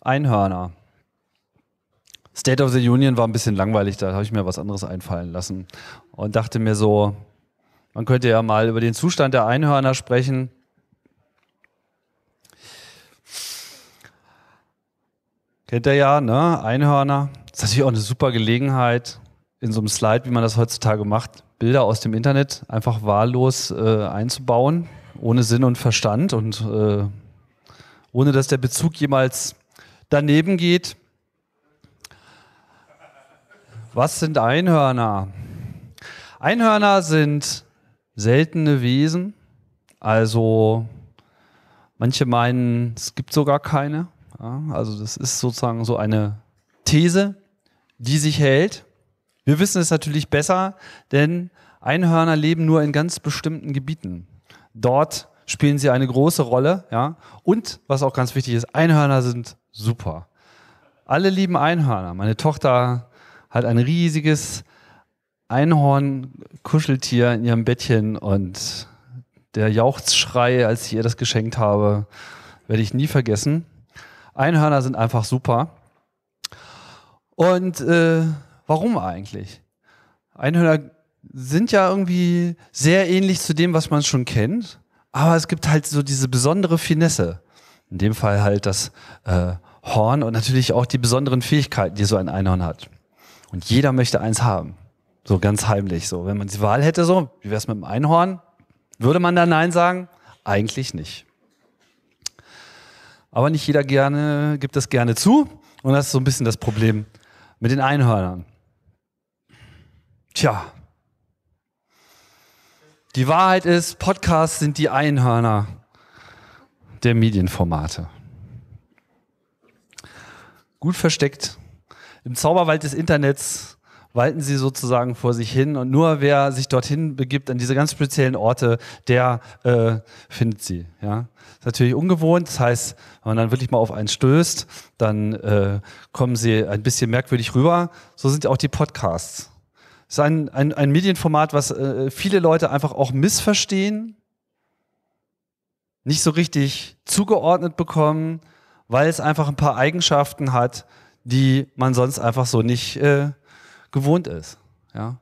Einhörner. State of the Union war ein bisschen langweilig, da habe ich mir was anderes einfallen lassen und dachte mir so, man könnte ja mal über den Zustand der Einhörner sprechen. Kennt ihr ja, ne? Einhörner. Das ist natürlich auch eine super Gelegenheit, in so einem Slide, wie man das heutzutage macht, Bilder aus dem Internet einfach wahllos äh, einzubauen, ohne Sinn und Verstand und äh, ohne dass der Bezug jemals daneben geht, was sind Einhörner? Einhörner sind seltene Wesen. Also manche meinen, es gibt sogar keine. Ja, also das ist sozusagen so eine These, die sich hält. Wir wissen es natürlich besser, denn Einhörner leben nur in ganz bestimmten Gebieten. Dort spielen sie eine große Rolle. Ja? Und was auch ganz wichtig ist, Einhörner sind super. Alle lieben Einhörner. Meine Tochter hat ein riesiges Einhorn-Kuscheltier in ihrem Bettchen und der Jauchzschrei, als ich ihr das geschenkt habe, werde ich nie vergessen. Einhörner sind einfach super. Und äh, warum eigentlich? Einhörner sind ja irgendwie sehr ähnlich zu dem, was man schon kennt. Aber es gibt halt so diese besondere Finesse. In dem Fall halt das äh, Horn und natürlich auch die besonderen Fähigkeiten, die so ein Einhorn hat. Und jeder möchte eins haben. So ganz heimlich. So, wenn man die Wahl hätte, so, wie wär's mit dem Einhorn? Würde man da Nein sagen? Eigentlich nicht. Aber nicht jeder gerne, gibt das gerne zu. Und das ist so ein bisschen das Problem mit den Einhörnern. Tja, die Wahrheit ist, Podcasts sind die Einhörner der Medienformate. Gut versteckt. Im Zauberwald des Internets walten sie sozusagen vor sich hin und nur wer sich dorthin begibt an diese ganz speziellen Orte, der äh, findet sie. Ja, ist natürlich ungewohnt. Das heißt, wenn man dann wirklich mal auf einen stößt, dann äh, kommen sie ein bisschen merkwürdig rüber. So sind auch die Podcasts ist ein, ein, ein Medienformat, was äh, viele Leute einfach auch missverstehen, nicht so richtig zugeordnet bekommen, weil es einfach ein paar Eigenschaften hat, die man sonst einfach so nicht äh, gewohnt ist. Ja?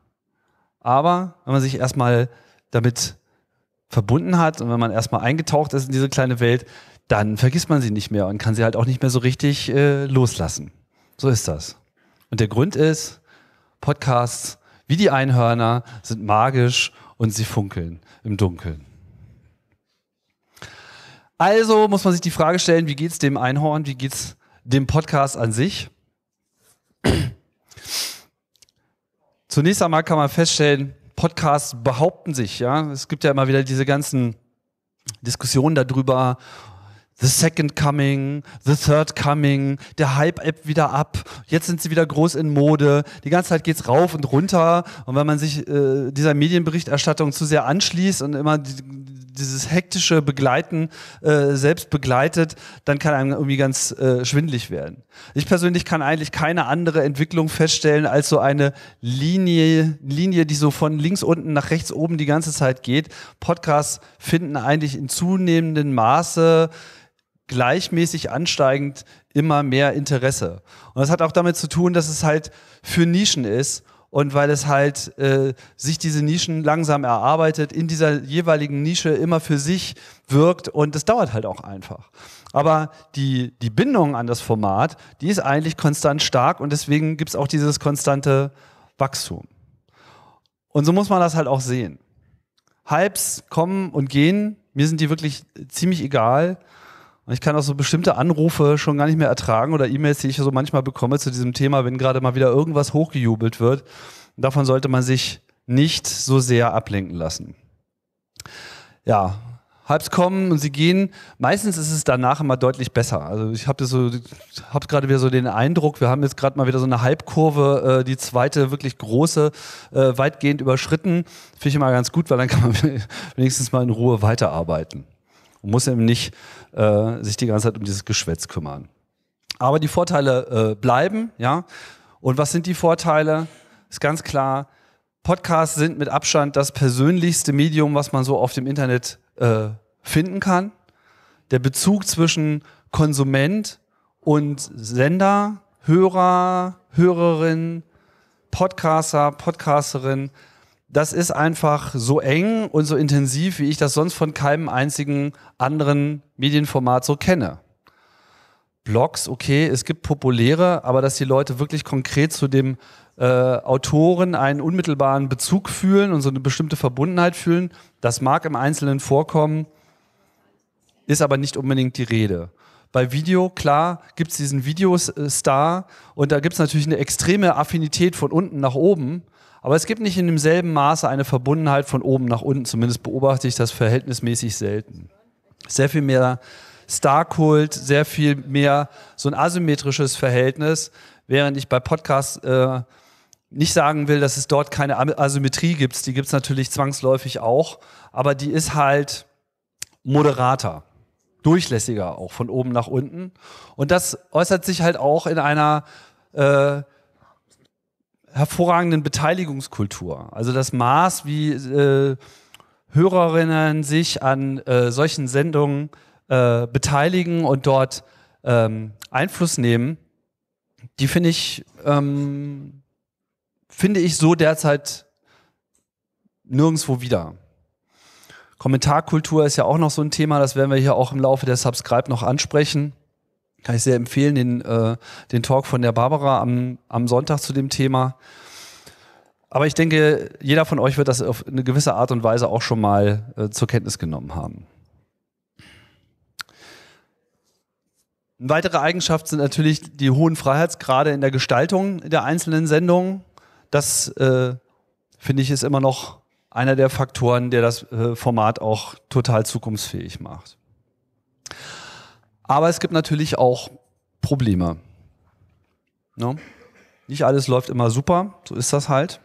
Aber wenn man sich erstmal damit verbunden hat und wenn man erstmal eingetaucht ist in diese kleine Welt, dann vergisst man sie nicht mehr und kann sie halt auch nicht mehr so richtig äh, loslassen. So ist das. Und der Grund ist, Podcasts wie die Einhörner sind magisch und sie funkeln im Dunkeln. Also muss man sich die Frage stellen, wie geht es dem Einhorn, wie geht es dem Podcast an sich? Zunächst einmal kann man feststellen, Podcasts behaupten sich, ja. Es gibt ja immer wieder diese ganzen Diskussionen darüber, The Second Coming, The Third Coming, der Hype-App wieder ab, jetzt sind sie wieder groß in Mode, die ganze Zeit geht's rauf und runter und wenn man sich äh, dieser Medienberichterstattung zu sehr anschließt und immer die, dieses hektische Begleiten äh, selbst begleitet, dann kann einem irgendwie ganz äh, schwindlig werden. Ich persönlich kann eigentlich keine andere Entwicklung feststellen als so eine Linie, Linie, die so von links unten nach rechts oben die ganze Zeit geht. Podcasts finden eigentlich in zunehmendem Maße gleichmäßig ansteigend immer mehr Interesse. Und das hat auch damit zu tun, dass es halt für Nischen ist und weil es halt äh, sich diese Nischen langsam erarbeitet, in dieser jeweiligen Nische immer für sich wirkt und das dauert halt auch einfach. Aber die, die Bindung an das Format, die ist eigentlich konstant stark und deswegen gibt es auch dieses konstante Wachstum. Und so muss man das halt auch sehen. Hypes kommen und gehen, mir sind die wirklich ziemlich egal. Und ich kann auch so bestimmte Anrufe schon gar nicht mehr ertragen oder E-Mails, die ich so manchmal bekomme zu diesem Thema, wenn gerade mal wieder irgendwas hochgejubelt wird. Davon sollte man sich nicht so sehr ablenken lassen. Ja, halb's kommen und sie gehen. Meistens ist es danach immer deutlich besser. Also ich habe so, hab gerade wieder so den Eindruck, wir haben jetzt gerade mal wieder so eine Halbkurve, äh, die zweite wirklich große, äh, weitgehend überschritten. Finde ich immer ganz gut, weil dann kann man wenigstens mal in Ruhe weiterarbeiten und muss eben nicht äh, sich die ganze Zeit um dieses Geschwätz kümmern. Aber die Vorteile äh, bleiben, ja. Und was sind die Vorteile? Ist ganz klar, Podcasts sind mit Abstand das persönlichste Medium, was man so auf dem Internet äh, finden kann. Der Bezug zwischen Konsument und Sender, Hörer, Hörerin, Podcaster, Podcasterin das ist einfach so eng und so intensiv, wie ich das sonst von keinem einzigen anderen Medienformat so kenne. Blogs, okay, es gibt populäre, aber dass die Leute wirklich konkret zu dem äh, Autoren einen unmittelbaren Bezug fühlen und so eine bestimmte Verbundenheit fühlen, das mag im Einzelnen vorkommen, ist aber nicht unbedingt die Rede. Bei Video, klar, gibt es diesen Videostar äh, und da gibt es natürlich eine extreme Affinität von unten nach oben aber es gibt nicht in demselben Maße eine Verbundenheit von oben nach unten. Zumindest beobachte ich das verhältnismäßig selten. Sehr viel mehr Star-Kult, sehr viel mehr so ein asymmetrisches Verhältnis, während ich bei Podcasts äh, nicht sagen will, dass es dort keine Asymmetrie gibt. Die gibt es natürlich zwangsläufig auch, aber die ist halt moderater, durchlässiger auch von oben nach unten. Und das äußert sich halt auch in einer äh, hervorragenden Beteiligungskultur. Also das Maß, wie äh, Hörerinnen sich an äh, solchen Sendungen äh, beteiligen und dort ähm, Einfluss nehmen, die finde ich, ähm, finde ich so derzeit nirgendwo wieder. Kommentarkultur ist ja auch noch so ein Thema, das werden wir hier auch im Laufe der Subscribe noch ansprechen kann ich sehr empfehlen, den, äh, den Talk von der Barbara am, am Sonntag zu dem Thema. Aber ich denke, jeder von euch wird das auf eine gewisse Art und Weise auch schon mal äh, zur Kenntnis genommen haben. Eine weitere Eigenschaft sind natürlich die hohen Freiheitsgrade in der Gestaltung der einzelnen Sendungen. Das, äh, finde ich, ist immer noch einer der Faktoren, der das äh, Format auch total zukunftsfähig macht. Aber es gibt natürlich auch Probleme. Ne? Nicht alles läuft immer super, so ist das halt.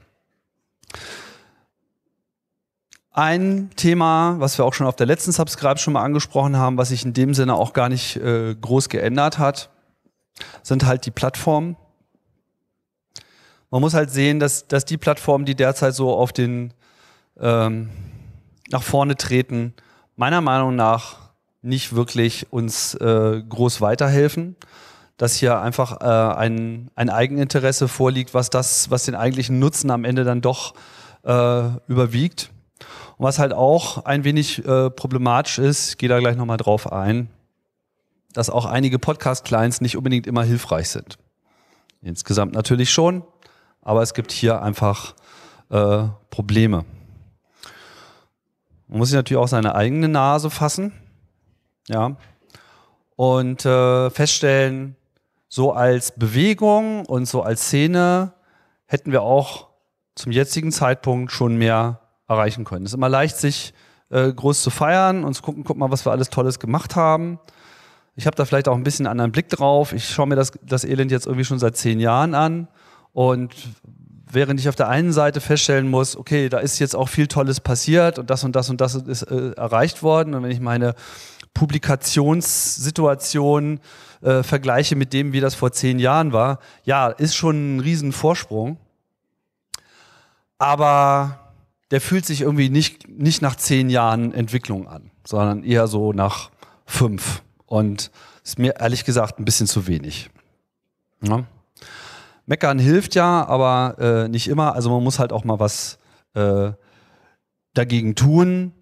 Ein Thema, was wir auch schon auf der letzten Subscribe schon mal angesprochen haben, was sich in dem Sinne auch gar nicht äh, groß geändert hat, sind halt die Plattformen. Man muss halt sehen, dass, dass die Plattformen, die derzeit so auf den ähm, nach vorne treten, meiner Meinung nach nicht wirklich uns äh, groß weiterhelfen, dass hier einfach äh, ein, ein Eigeninteresse vorliegt, was das, was den eigentlichen Nutzen am Ende dann doch äh, überwiegt. Und was halt auch ein wenig äh, problematisch ist, ich gehe da gleich nochmal drauf ein, dass auch einige Podcast-Clients nicht unbedingt immer hilfreich sind. Insgesamt natürlich schon, aber es gibt hier einfach äh, Probleme. Man muss sich natürlich auch seine eigene Nase fassen ja, und äh, feststellen, so als Bewegung und so als Szene hätten wir auch zum jetzigen Zeitpunkt schon mehr erreichen können. Es ist immer leicht, sich äh, groß zu feiern und zu gucken, guck mal, was wir alles Tolles gemacht haben. Ich habe da vielleicht auch ein bisschen einen anderen Blick drauf. Ich schaue mir das, das Elend jetzt irgendwie schon seit zehn Jahren an. Und während ich auf der einen Seite feststellen muss, okay, da ist jetzt auch viel Tolles passiert und das und das und das ist äh, erreicht worden. Und wenn ich meine Publikationssituation äh, vergleiche mit dem, wie das vor zehn Jahren war, ja, ist schon ein Riesenvorsprung. Aber der fühlt sich irgendwie nicht, nicht nach zehn Jahren Entwicklung an, sondern eher so nach fünf. Und ist mir ehrlich gesagt ein bisschen zu wenig. Ja. Meckern hilft ja, aber äh, nicht immer. Also man muss halt auch mal was äh, dagegen tun.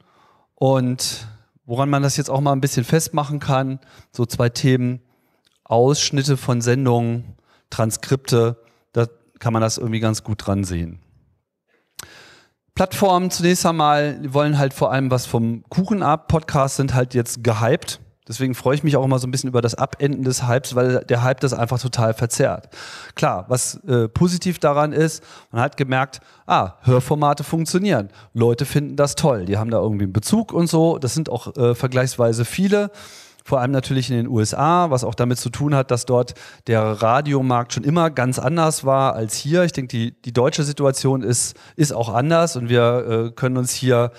Und Woran man das jetzt auch mal ein bisschen festmachen kann, so zwei Themen, Ausschnitte von Sendungen, Transkripte, da kann man das irgendwie ganz gut dran sehen. Plattformen zunächst einmal wollen halt vor allem was vom Kuchen ab. Podcasts sind halt jetzt gehypt. Deswegen freue ich mich auch immer so ein bisschen über das Abenden des Hypes, weil der Hype das einfach total verzerrt. Klar, was äh, positiv daran ist, man hat gemerkt, ah, Hörformate funktionieren. Leute finden das toll. Die haben da irgendwie einen Bezug und so. Das sind auch äh, vergleichsweise viele. Vor allem natürlich in den USA, was auch damit zu tun hat, dass dort der Radiomarkt schon immer ganz anders war als hier. Ich denke, die, die deutsche Situation ist, ist auch anders und wir äh, können uns hier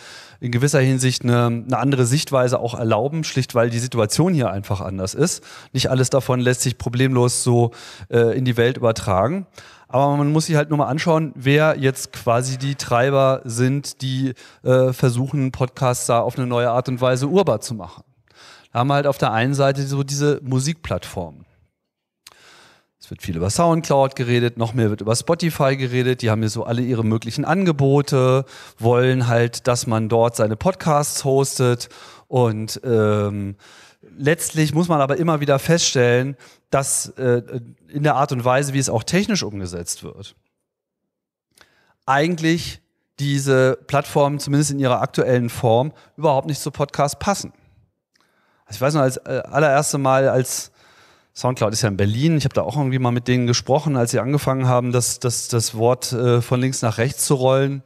in gewisser Hinsicht eine, eine andere Sichtweise auch erlauben, schlicht weil die Situation hier einfach anders ist. Nicht alles davon lässt sich problemlos so äh, in die Welt übertragen. Aber man muss sich halt nur mal anschauen, wer jetzt quasi die Treiber sind, die äh, versuchen, Podcasts da auf eine neue Art und Weise urbar zu machen. Da haben wir halt auf der einen Seite so diese Musikplattformen. Es wird viel über Soundcloud geredet, noch mehr wird über Spotify geredet. Die haben hier so alle ihre möglichen Angebote, wollen halt, dass man dort seine Podcasts hostet. Und ähm, letztlich muss man aber immer wieder feststellen, dass äh, in der Art und Weise, wie es auch technisch umgesetzt wird, eigentlich diese Plattformen, zumindest in ihrer aktuellen Form, überhaupt nicht zu Podcasts passen. Also ich weiß noch, als äh, allererste Mal, als Soundcloud ist ja in Berlin. Ich habe da auch irgendwie mal mit denen gesprochen, als sie angefangen haben, das, das, das Wort äh, von links nach rechts zu rollen.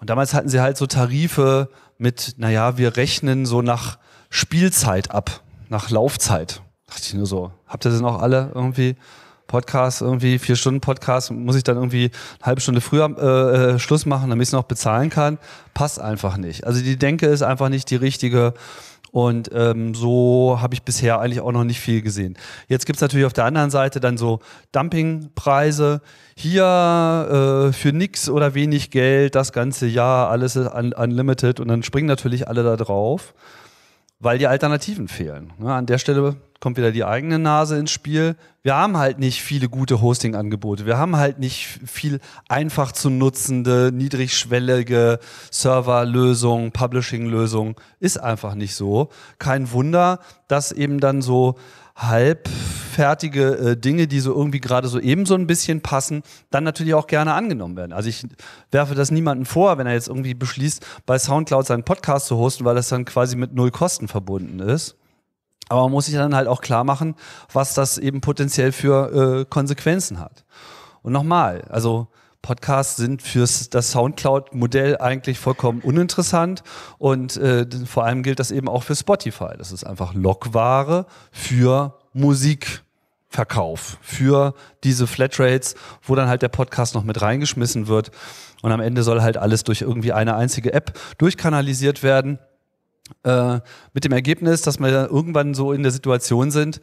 Und damals hatten sie halt so Tarife mit, naja, wir rechnen so nach Spielzeit ab, nach Laufzeit. Dachte ich nur so, habt ihr denn auch alle irgendwie? Podcast irgendwie, vier Stunden Podcast, muss ich dann irgendwie eine halbe Stunde früher äh, äh Schluss machen, damit ich es noch bezahlen kann, passt einfach nicht. Also die Denke ist einfach nicht die richtige. Und ähm, so habe ich bisher eigentlich auch noch nicht viel gesehen. Jetzt gibt es natürlich auf der anderen Seite dann so Dumpingpreise. Hier äh, für nix oder wenig Geld das ganze Jahr, alles ist un unlimited und dann springen natürlich alle da drauf weil die Alternativen fehlen. Ja, an der Stelle kommt wieder die eigene Nase ins Spiel. Wir haben halt nicht viele gute Hosting-Angebote. Wir haben halt nicht viel einfach zu nutzende, niedrigschwellige Server-Lösungen, Publishing-Lösungen. Ist einfach nicht so. Kein Wunder, dass eben dann so halbfertige äh, Dinge, die so irgendwie gerade so eben so ein bisschen passen, dann natürlich auch gerne angenommen werden. Also ich werfe das niemandem vor, wenn er jetzt irgendwie beschließt, bei Soundcloud seinen Podcast zu hosten, weil das dann quasi mit null Kosten verbunden ist. Aber man muss sich dann halt auch klar machen, was das eben potenziell für äh, Konsequenzen hat. Und nochmal, also Podcasts sind fürs das Soundcloud-Modell eigentlich vollkommen uninteressant und äh, vor allem gilt das eben auch für Spotify. Das ist einfach Logware für Musik. Verkauf für diese Flatrates, wo dann halt der Podcast noch mit reingeschmissen wird. Und am Ende soll halt alles durch irgendwie eine einzige App durchkanalisiert werden. Äh, mit dem Ergebnis, dass wir irgendwann so in der Situation sind,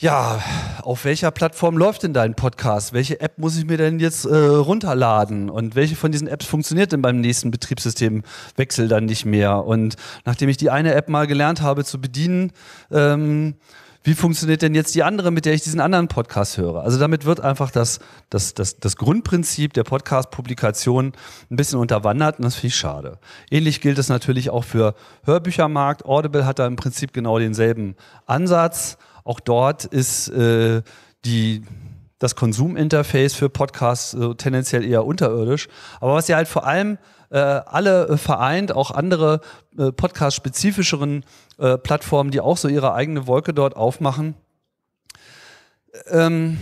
ja, auf welcher Plattform läuft denn dein Podcast? Welche App muss ich mir denn jetzt äh, runterladen? Und welche von diesen Apps funktioniert denn beim nächsten Betriebssystemwechsel dann nicht mehr? Und nachdem ich die eine App mal gelernt habe zu bedienen, ähm, wie funktioniert denn jetzt die andere, mit der ich diesen anderen Podcast höre? Also damit wird einfach das, das, das, das Grundprinzip der Podcast-Publikation ein bisschen unterwandert und das finde ich schade. Ähnlich gilt es natürlich auch für Hörbüchermarkt. Audible hat da im Prinzip genau denselben Ansatz auch dort ist äh, die, das Konsuminterface für Podcasts äh, tendenziell eher unterirdisch. Aber was ihr halt vor allem äh, alle äh, vereint, auch andere äh, podcast-spezifischeren äh, Plattformen, die auch so ihre eigene Wolke dort aufmachen, ähm,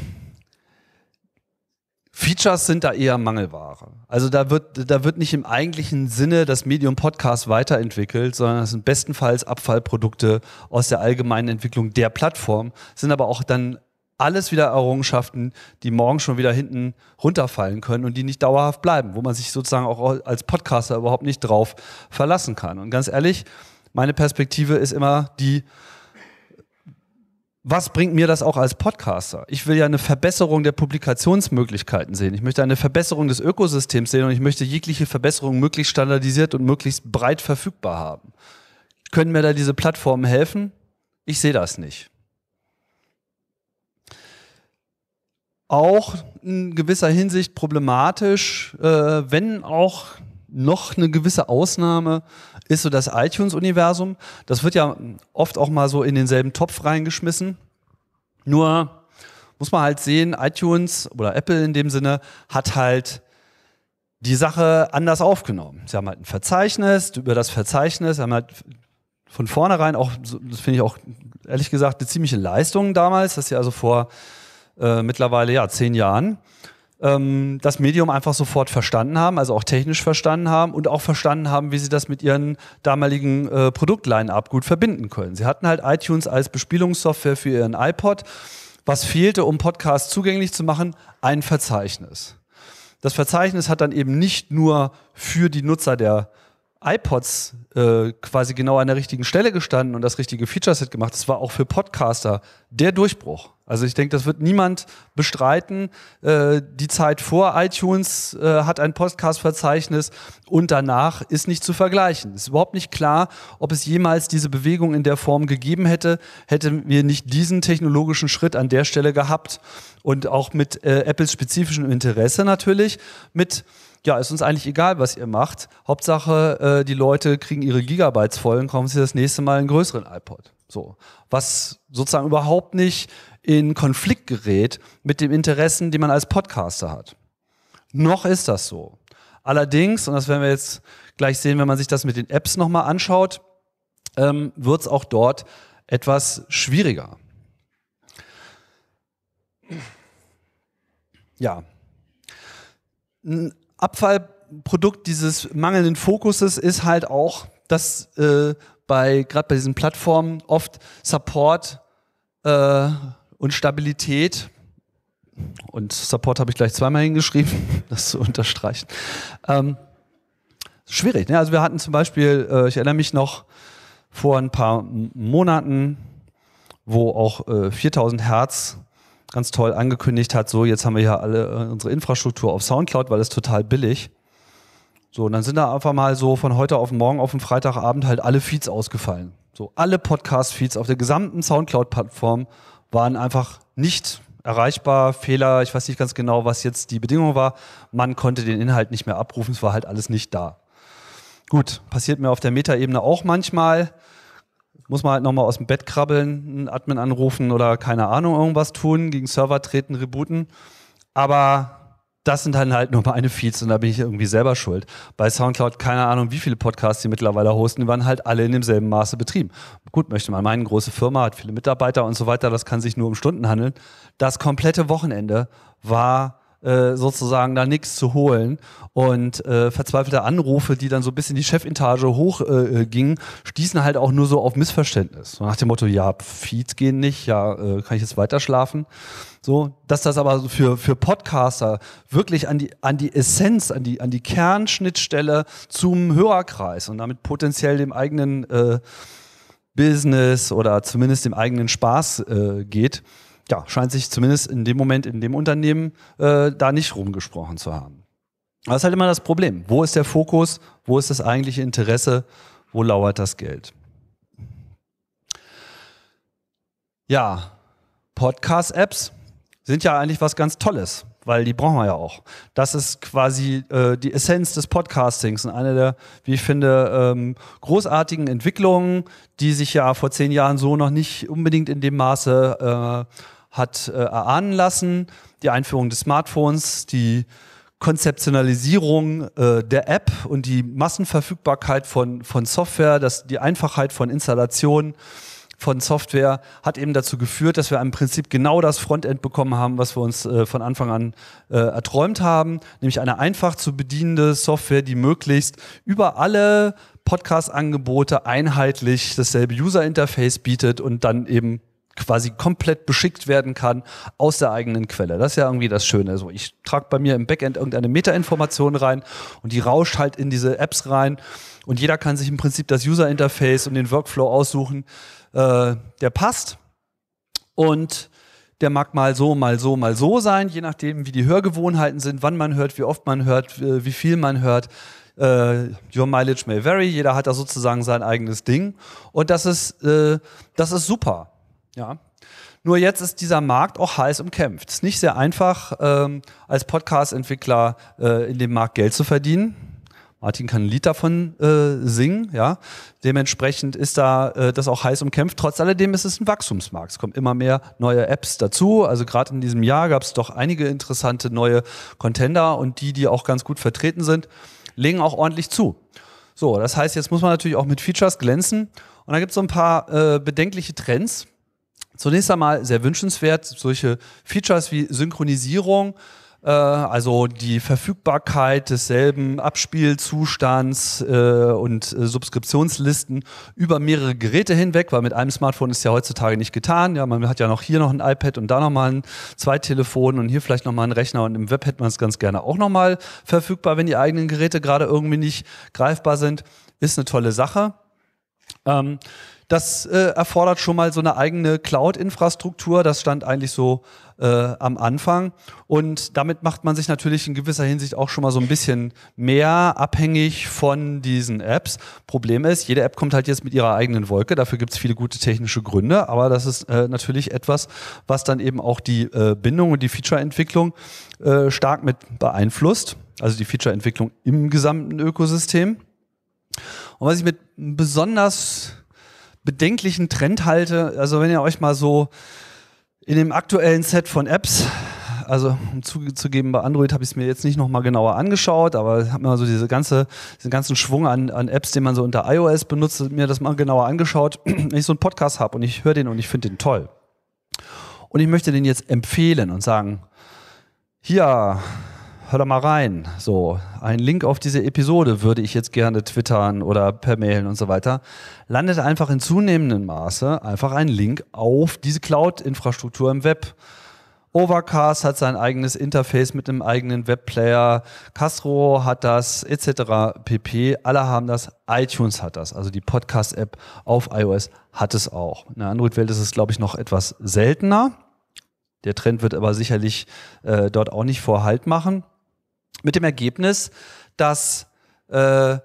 Features sind da eher Mangelware. Also da wird, da wird nicht im eigentlichen Sinne das Medium Podcast weiterentwickelt, sondern das sind bestenfalls Abfallprodukte aus der allgemeinen Entwicklung der Plattform, sind aber auch dann alles wieder Errungenschaften, die morgen schon wieder hinten runterfallen können und die nicht dauerhaft bleiben, wo man sich sozusagen auch als Podcaster überhaupt nicht drauf verlassen kann. Und ganz ehrlich, meine Perspektive ist immer die, was bringt mir das auch als Podcaster? Ich will ja eine Verbesserung der Publikationsmöglichkeiten sehen. Ich möchte eine Verbesserung des Ökosystems sehen und ich möchte jegliche Verbesserung möglichst standardisiert und möglichst breit verfügbar haben. Können mir da diese Plattformen helfen? Ich sehe das nicht. Auch in gewisser Hinsicht problematisch, äh, wenn auch noch eine gewisse Ausnahme ist so das iTunes-Universum. Das wird ja oft auch mal so in denselben Topf reingeschmissen. Nur muss man halt sehen, iTunes oder Apple in dem Sinne hat halt die Sache anders aufgenommen. Sie haben halt ein Verzeichnis, über das Verzeichnis haben halt von vornherein auch, das finde ich auch ehrlich gesagt eine ziemliche Leistung damals, das ist ja also vor äh, mittlerweile ja zehn Jahren ähm, das Medium einfach sofort verstanden haben, also auch technisch verstanden haben und auch verstanden haben, wie sie das mit ihren damaligen äh, Produktline-Up gut verbinden können. Sie hatten halt iTunes als Bespielungssoftware für ihren iPod. Was fehlte, um Podcasts zugänglich zu machen? Ein Verzeichnis. Das Verzeichnis hat dann eben nicht nur für die Nutzer der iPods äh, quasi genau an der richtigen Stelle gestanden und das richtige Feature-Set gemacht. Das war auch für Podcaster der Durchbruch. Also ich denke, das wird niemand bestreiten. Äh, die Zeit vor iTunes äh, hat ein Podcast-Verzeichnis und danach ist nicht zu vergleichen. Ist überhaupt nicht klar, ob es jemals diese Bewegung in der Form gegeben hätte, hätten wir nicht diesen technologischen Schritt an der Stelle gehabt. Und auch mit äh, Apples spezifischem Interesse natürlich, mit ja, ist uns eigentlich egal, was ihr macht. Hauptsache, äh, die Leute kriegen ihre Gigabytes voll und kaufen sie das nächste Mal einen größeren iPod. So. Was sozusagen überhaupt nicht in Konflikt gerät mit den Interessen, die man als Podcaster hat. Noch ist das so. Allerdings, und das werden wir jetzt gleich sehen, wenn man sich das mit den Apps nochmal anschaut, ähm, wird es auch dort etwas schwieriger. Ja. Ein Abfallprodukt dieses mangelnden Fokuses ist halt auch, dass äh, bei gerade bei diesen Plattformen oft Support äh, und Stabilität und Support habe ich gleich zweimal hingeschrieben, das zu unterstreichen. Ähm, schwierig. Ne? Also wir hatten zum Beispiel, äh, ich erinnere mich noch vor ein paar Monaten, wo auch äh, 4000 Hertz ganz toll angekündigt hat, so jetzt haben wir ja alle äh, unsere Infrastruktur auf Soundcloud, weil es total billig. So, und dann sind da einfach mal so von heute auf morgen auf den Freitagabend halt alle Feeds ausgefallen. So, alle Podcast-Feeds auf der gesamten Soundcloud-Plattform waren einfach nicht erreichbar, Fehler, ich weiß nicht ganz genau, was jetzt die Bedingung war. Man konnte den Inhalt nicht mehr abrufen, es war halt alles nicht da. Gut, passiert mir auf der Meta-Ebene auch manchmal muss man halt nochmal aus dem Bett krabbeln, einen Admin anrufen oder keine Ahnung, irgendwas tun, gegen Server treten, rebooten. Aber das sind dann halt nur meine Feeds und da bin ich irgendwie selber schuld. Bei Soundcloud, keine Ahnung, wie viele Podcasts die mittlerweile hosten, die waren halt alle in demselben Maße betrieben. Gut, möchte man meinen, große Firma, hat viele Mitarbeiter und so weiter, das kann sich nur um Stunden handeln. Das komplette Wochenende war äh, sozusagen da nichts zu holen. Und äh, verzweifelte Anrufe, die dann so bis in die Chefetage hochgingen, äh, äh stießen halt auch nur so auf Missverständnis. So nach dem Motto, ja, Feeds gehen nicht, ja, äh, kann ich jetzt weiter schlafen? So, dass das aber für, für Podcaster wirklich an die, an die Essenz, an die, an die Kernschnittstelle zum Hörerkreis und damit potenziell dem eigenen äh, Business oder zumindest dem eigenen Spaß äh, geht, ja, scheint sich zumindest in dem Moment in dem Unternehmen äh, da nicht rumgesprochen zu haben. Das ist halt immer das Problem. Wo ist der Fokus? Wo ist das eigentliche Interesse? Wo lauert das Geld? Ja, Podcast-Apps sind ja eigentlich was ganz Tolles, weil die brauchen wir ja auch. Das ist quasi äh, die Essenz des Podcastings und eine der, wie ich finde, ähm, großartigen Entwicklungen, die sich ja vor zehn Jahren so noch nicht unbedingt in dem Maße äh, hat äh, erahnen lassen. Die Einführung des Smartphones, die Konzeptionalisierung äh, der App und die Massenverfügbarkeit von, von Software, das, die Einfachheit von Installation von Software hat eben dazu geführt, dass wir im Prinzip genau das Frontend bekommen haben, was wir uns äh, von Anfang an äh, erträumt haben, nämlich eine einfach zu bedienende Software, die möglichst über alle Podcast-Angebote einheitlich dasselbe User-Interface bietet und dann eben quasi komplett beschickt werden kann aus der eigenen Quelle. Das ist ja irgendwie das Schöne. Also ich trage bei mir im Backend irgendeine Metainformation rein und die rauscht halt in diese Apps rein und jeder kann sich im Prinzip das User Interface und den Workflow aussuchen, äh, der passt und der mag mal so, mal so, mal so sein, je nachdem, wie die Hörgewohnheiten sind, wann man hört, wie oft man hört, äh, wie viel man hört. Uh, your Mileage May Vary. Jeder hat da sozusagen sein eigenes Ding. Und das ist, uh, das ist super. Ja. Nur jetzt ist dieser Markt auch heiß umkämpft. Es ist nicht sehr einfach, ähm, als Podcast-Entwickler äh, in dem Markt Geld zu verdienen. Martin kann ein Lied davon äh, singen, ja. Dementsprechend ist da äh, das auch heiß umkämpft. Trotz alledem ist es ein Wachstumsmarkt. Es kommen immer mehr neue Apps dazu. Also gerade in diesem Jahr gab es doch einige interessante neue Contender und die, die auch ganz gut vertreten sind, legen auch ordentlich zu. So, das heißt, jetzt muss man natürlich auch mit Features glänzen. Und da gibt es so ein paar äh, bedenkliche Trends Zunächst einmal sehr wünschenswert, solche Features wie Synchronisierung, äh, also die Verfügbarkeit desselben Abspielzustands äh, und äh, Subskriptionslisten über mehrere Geräte hinweg, weil mit einem Smartphone ist ja heutzutage nicht getan. Ja, man hat ja noch hier noch ein iPad und da nochmal ein, zwei Telefone und hier vielleicht nochmal einen Rechner und im Web hätte man es ganz gerne auch nochmal verfügbar, wenn die eigenen Geräte gerade irgendwie nicht greifbar sind. Ist eine tolle Sache. Ähm, das äh, erfordert schon mal so eine eigene Cloud-Infrastruktur. Das stand eigentlich so äh, am Anfang. Und damit macht man sich natürlich in gewisser Hinsicht auch schon mal so ein bisschen mehr abhängig von diesen Apps. Problem ist, jede App kommt halt jetzt mit ihrer eigenen Wolke. Dafür gibt es viele gute technische Gründe. Aber das ist äh, natürlich etwas, was dann eben auch die äh, Bindung und die Feature-Entwicklung äh, stark mit beeinflusst. Also die Feature-Entwicklung im gesamten Ökosystem. Und was ich mit besonders bedenklichen Trend halte. Also wenn ihr euch mal so in dem aktuellen Set von Apps, also um zuzugeben, bei Android habe ich es mir jetzt nicht nochmal genauer angeschaut, aber ich habe mir mal so diese ganze, diesen ganzen Schwung an, an Apps, den man so unter iOS benutzt, mir das mal genauer angeschaut. wenn ich so einen Podcast habe und ich höre den und ich finde den toll. Und ich möchte den jetzt empfehlen und sagen, hier, hör doch mal rein. So, ein Link auf diese Episode würde ich jetzt gerne twittern oder per Mail und so weiter. Landet einfach in zunehmendem Maße einfach ein Link auf diese Cloud-Infrastruktur im Web. Overcast hat sein eigenes Interface mit einem eigenen Webplayer, Castro hat das, etc. pp. Alle haben das, iTunes hat das, also die Podcast-App auf iOS hat es auch. In der Android-Welt ist es, glaube ich, noch etwas seltener. Der Trend wird aber sicherlich äh, dort auch nicht vor Halt machen. Mit dem Ergebnis, dass äh,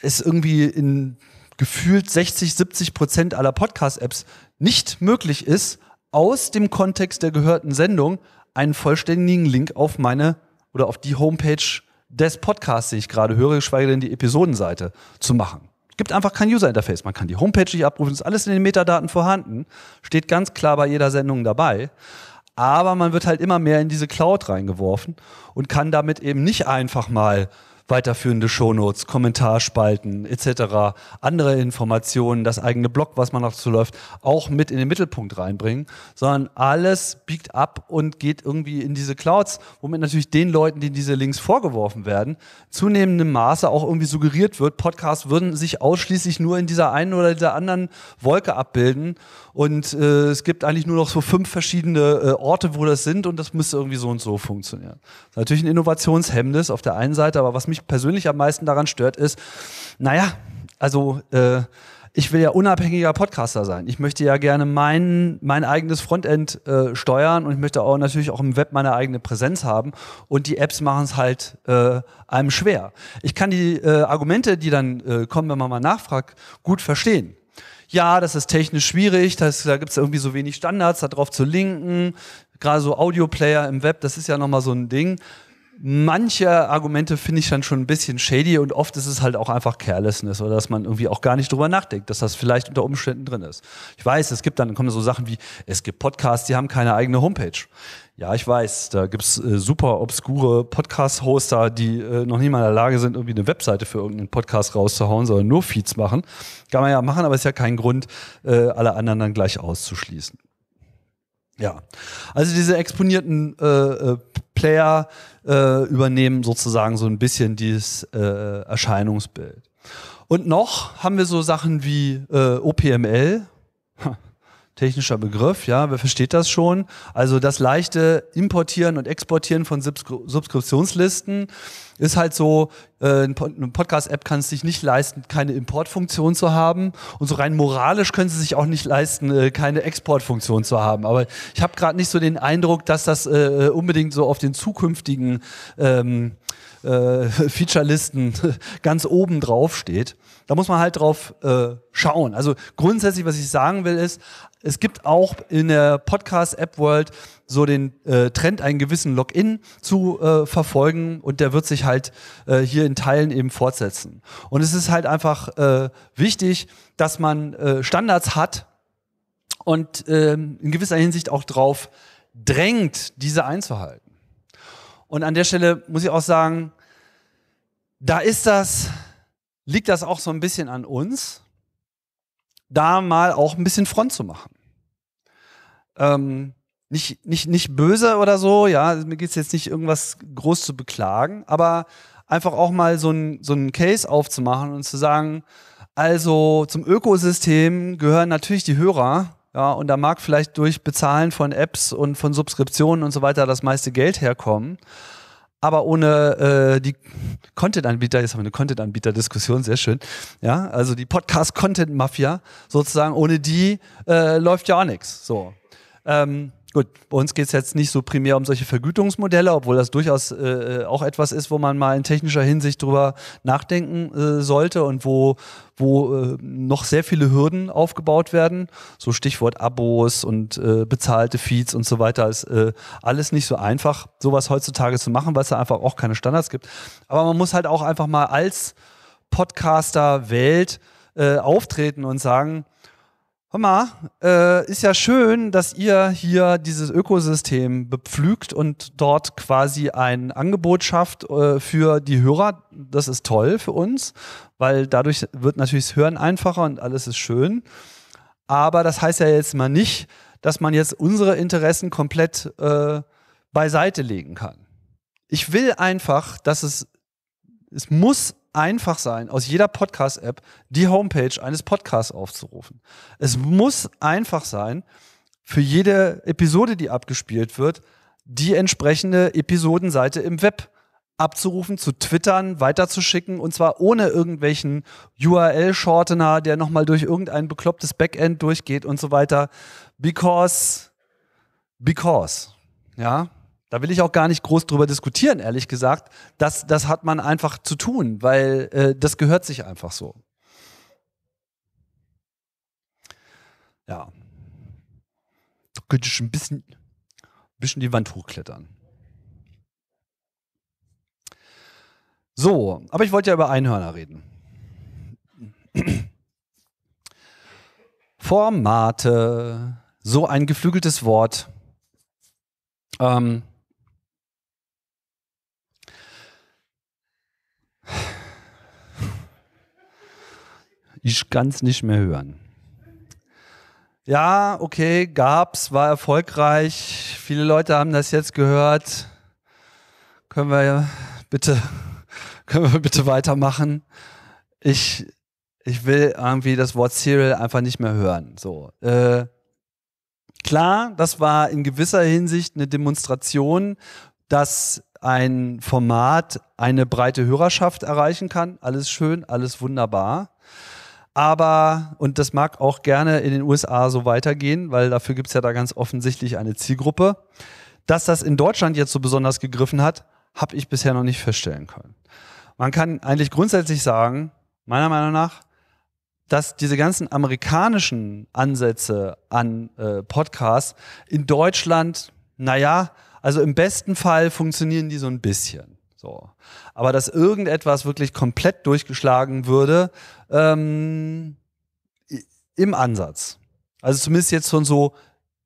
es irgendwie in gefühlt 60, 70 Prozent aller Podcast-Apps nicht möglich ist, aus dem Kontext der gehörten Sendung einen vollständigen Link auf meine oder auf die Homepage des Podcasts, die ich gerade höre, geschweige denn die Episodenseite, zu machen. Es Gibt einfach kein User-Interface. Man kann die Homepage nicht abrufen, ist alles in den Metadaten vorhanden, steht ganz klar bei jeder Sendung dabei. Aber man wird halt immer mehr in diese Cloud reingeworfen und kann damit eben nicht einfach mal weiterführende Shownotes, Kommentarspalten etc., andere Informationen, das eigene Blog, was man dazu läuft, auch mit in den Mittelpunkt reinbringen, sondern alles biegt ab und geht irgendwie in diese Clouds, womit natürlich den Leuten, die diese Links vorgeworfen werden, zunehmendem Maße auch irgendwie suggeriert wird, Podcasts würden sich ausschließlich nur in dieser einen oder dieser anderen Wolke abbilden und äh, es gibt eigentlich nur noch so fünf verschiedene äh, Orte, wo das sind und das müsste irgendwie so und so funktionieren. Das ist natürlich ein Innovationshemmnis auf der einen Seite, aber was mich mich persönlich am meisten daran stört, ist, naja, also äh, ich will ja unabhängiger Podcaster sein. Ich möchte ja gerne mein, mein eigenes Frontend äh, steuern und ich möchte auch natürlich auch im Web meine eigene Präsenz haben. Und die Apps machen es halt äh, einem schwer. Ich kann die äh, Argumente, die dann äh, kommen, wenn man mal nachfragt, gut verstehen ja, das ist technisch schwierig, das, da gibt es irgendwie so wenig Standards, darauf zu linken, gerade so Audioplayer im Web, das ist ja nochmal so ein Ding manche Argumente finde ich dann schon ein bisschen shady und oft ist es halt auch einfach Carelessness oder dass man irgendwie auch gar nicht drüber nachdenkt, dass das vielleicht unter Umständen drin ist. Ich weiß, es gibt dann kommen so Sachen wie, es gibt Podcasts, die haben keine eigene Homepage. Ja, ich weiß, da gibt's äh, super obskure Podcast-Hoster, die äh, noch nie mal in der Lage sind, irgendwie eine Webseite für irgendeinen Podcast rauszuhauen, sondern nur Feeds machen. Kann man ja machen, aber ist ja kein Grund, äh, alle anderen dann gleich auszuschließen. Ja, also diese exponierten äh, äh, Player äh, übernehmen sozusagen so ein bisschen dieses äh, Erscheinungsbild. Und noch haben wir so Sachen wie äh, OPML, technischer Begriff, ja, wer versteht das schon? Also das leichte Importieren und Exportieren von Subskriptionslisten ist halt so, äh, eine Podcast-App kann es sich nicht leisten, keine Importfunktion zu haben. Und so rein moralisch können sie sich auch nicht leisten, äh, keine Exportfunktion zu haben. Aber ich habe gerade nicht so den Eindruck, dass das äh, äh unbedingt so auf den zukünftigen ähm, äh, Featurelisten ganz oben drauf steht. Da muss man halt drauf äh, schauen. Also grundsätzlich, was ich sagen will, ist, es gibt auch in der Podcast-App-World so den äh, Trend, einen gewissen Login zu äh, verfolgen und der wird sich halt äh, hier in Teilen eben fortsetzen. Und es ist halt einfach äh, wichtig, dass man äh, Standards hat und äh, in gewisser Hinsicht auch drauf drängt, diese einzuhalten. Und an der Stelle muss ich auch sagen, da ist das, liegt das auch so ein bisschen an uns, da mal auch ein bisschen Front zu machen. Ähm, nicht, nicht, nicht böse oder so, ja, mir geht es jetzt nicht irgendwas groß zu beklagen, aber einfach auch mal so einen so Case aufzumachen und zu sagen, also zum Ökosystem gehören natürlich die Hörer ja, und da mag vielleicht durch Bezahlen von Apps und von Subskriptionen und so weiter das meiste Geld herkommen. Aber ohne äh, die Content-Anbieter, jetzt haben wir eine Content-Anbieter-Diskussion, sehr schön. Ja, also die Podcast-Content-Mafia sozusagen, ohne die äh, läuft ja auch nichts. So. Ähm, Gut, bei uns geht es jetzt nicht so primär um solche Vergütungsmodelle, obwohl das durchaus äh, äh, auch etwas ist, wo man mal in technischer Hinsicht drüber nachdenken äh, sollte und wo, wo äh, noch sehr viele Hürden aufgebaut werden. So Stichwort Abos und äh, bezahlte Feeds und so weiter ist äh, alles nicht so einfach, sowas heutzutage zu machen, weil es da einfach auch keine Standards gibt. Aber man muss halt auch einfach mal als Podcaster-Welt auftreten und sagen, Homma, äh, ist ja schön, dass ihr hier dieses Ökosystem bepflügt und dort quasi ein Angebot schafft äh, für die Hörer. Das ist toll für uns, weil dadurch wird natürlich das Hören einfacher und alles ist schön. Aber das heißt ja jetzt mal nicht, dass man jetzt unsere Interessen komplett äh, beiseite legen kann. Ich will einfach, dass es, es muss einfach sein, aus jeder Podcast-App die Homepage eines Podcasts aufzurufen. Es muss einfach sein, für jede Episode, die abgespielt wird, die entsprechende Episodenseite im Web abzurufen, zu twittern, weiterzuschicken und zwar ohne irgendwelchen URL-Shortener, der nochmal durch irgendein beklopptes Backend durchgeht und so weiter. Because, because, ja, da will ich auch gar nicht groß drüber diskutieren, ehrlich gesagt. Das, das hat man einfach zu tun, weil äh, das gehört sich einfach so. Ja. Da könnte ich ein bisschen, ein bisschen die Wand hochklettern. So, aber ich wollte ja über Einhörner reden. Formate, so ein geflügeltes Wort. Ähm, Ich kann es nicht mehr hören. Ja, okay, gab's, war erfolgreich. Viele Leute haben das jetzt gehört. Können wir bitte, können wir bitte weitermachen? Ich, ich will irgendwie das Wort Serial einfach nicht mehr hören. So. Äh, klar, das war in gewisser Hinsicht eine Demonstration, dass ein Format eine breite Hörerschaft erreichen kann. Alles schön, alles wunderbar. Aber, und das mag auch gerne in den USA so weitergehen, weil dafür gibt es ja da ganz offensichtlich eine Zielgruppe. Dass das in Deutschland jetzt so besonders gegriffen hat, habe ich bisher noch nicht feststellen können. Man kann eigentlich grundsätzlich sagen, meiner Meinung nach, dass diese ganzen amerikanischen Ansätze an äh, Podcasts in Deutschland, naja, also im besten Fall funktionieren die so ein bisschen. So. Aber dass irgendetwas wirklich komplett durchgeschlagen würde, ähm, im Ansatz. Also zumindest jetzt von so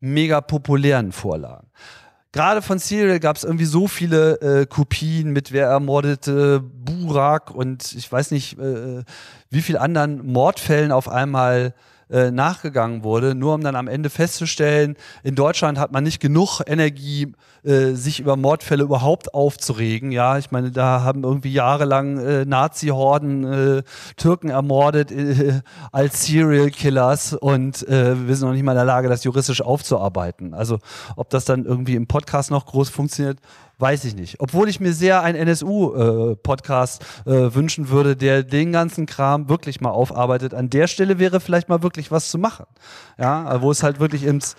mega populären Vorlagen. Gerade von Serial gab es irgendwie so viele äh, Kopien mit Wer ermordete Burak und ich weiß nicht, äh, äh wie viel anderen Mordfällen auf einmal äh, nachgegangen wurde, nur um dann am Ende festzustellen, in Deutschland hat man nicht genug Energie, äh, sich über Mordfälle überhaupt aufzuregen. Ja, ich meine, da haben irgendwie jahrelang äh, Nazi-Horden äh, Türken ermordet äh, als Serial Killers und wir sind noch nicht mal in der Lage, das juristisch aufzuarbeiten. Also ob das dann irgendwie im Podcast noch groß funktioniert, Weiß ich nicht. Obwohl ich mir sehr einen NSU-Podcast äh, äh, wünschen würde, der den ganzen Kram wirklich mal aufarbeitet. An der Stelle wäre vielleicht mal wirklich was zu machen. Ja, äh, wo es halt wirklich ins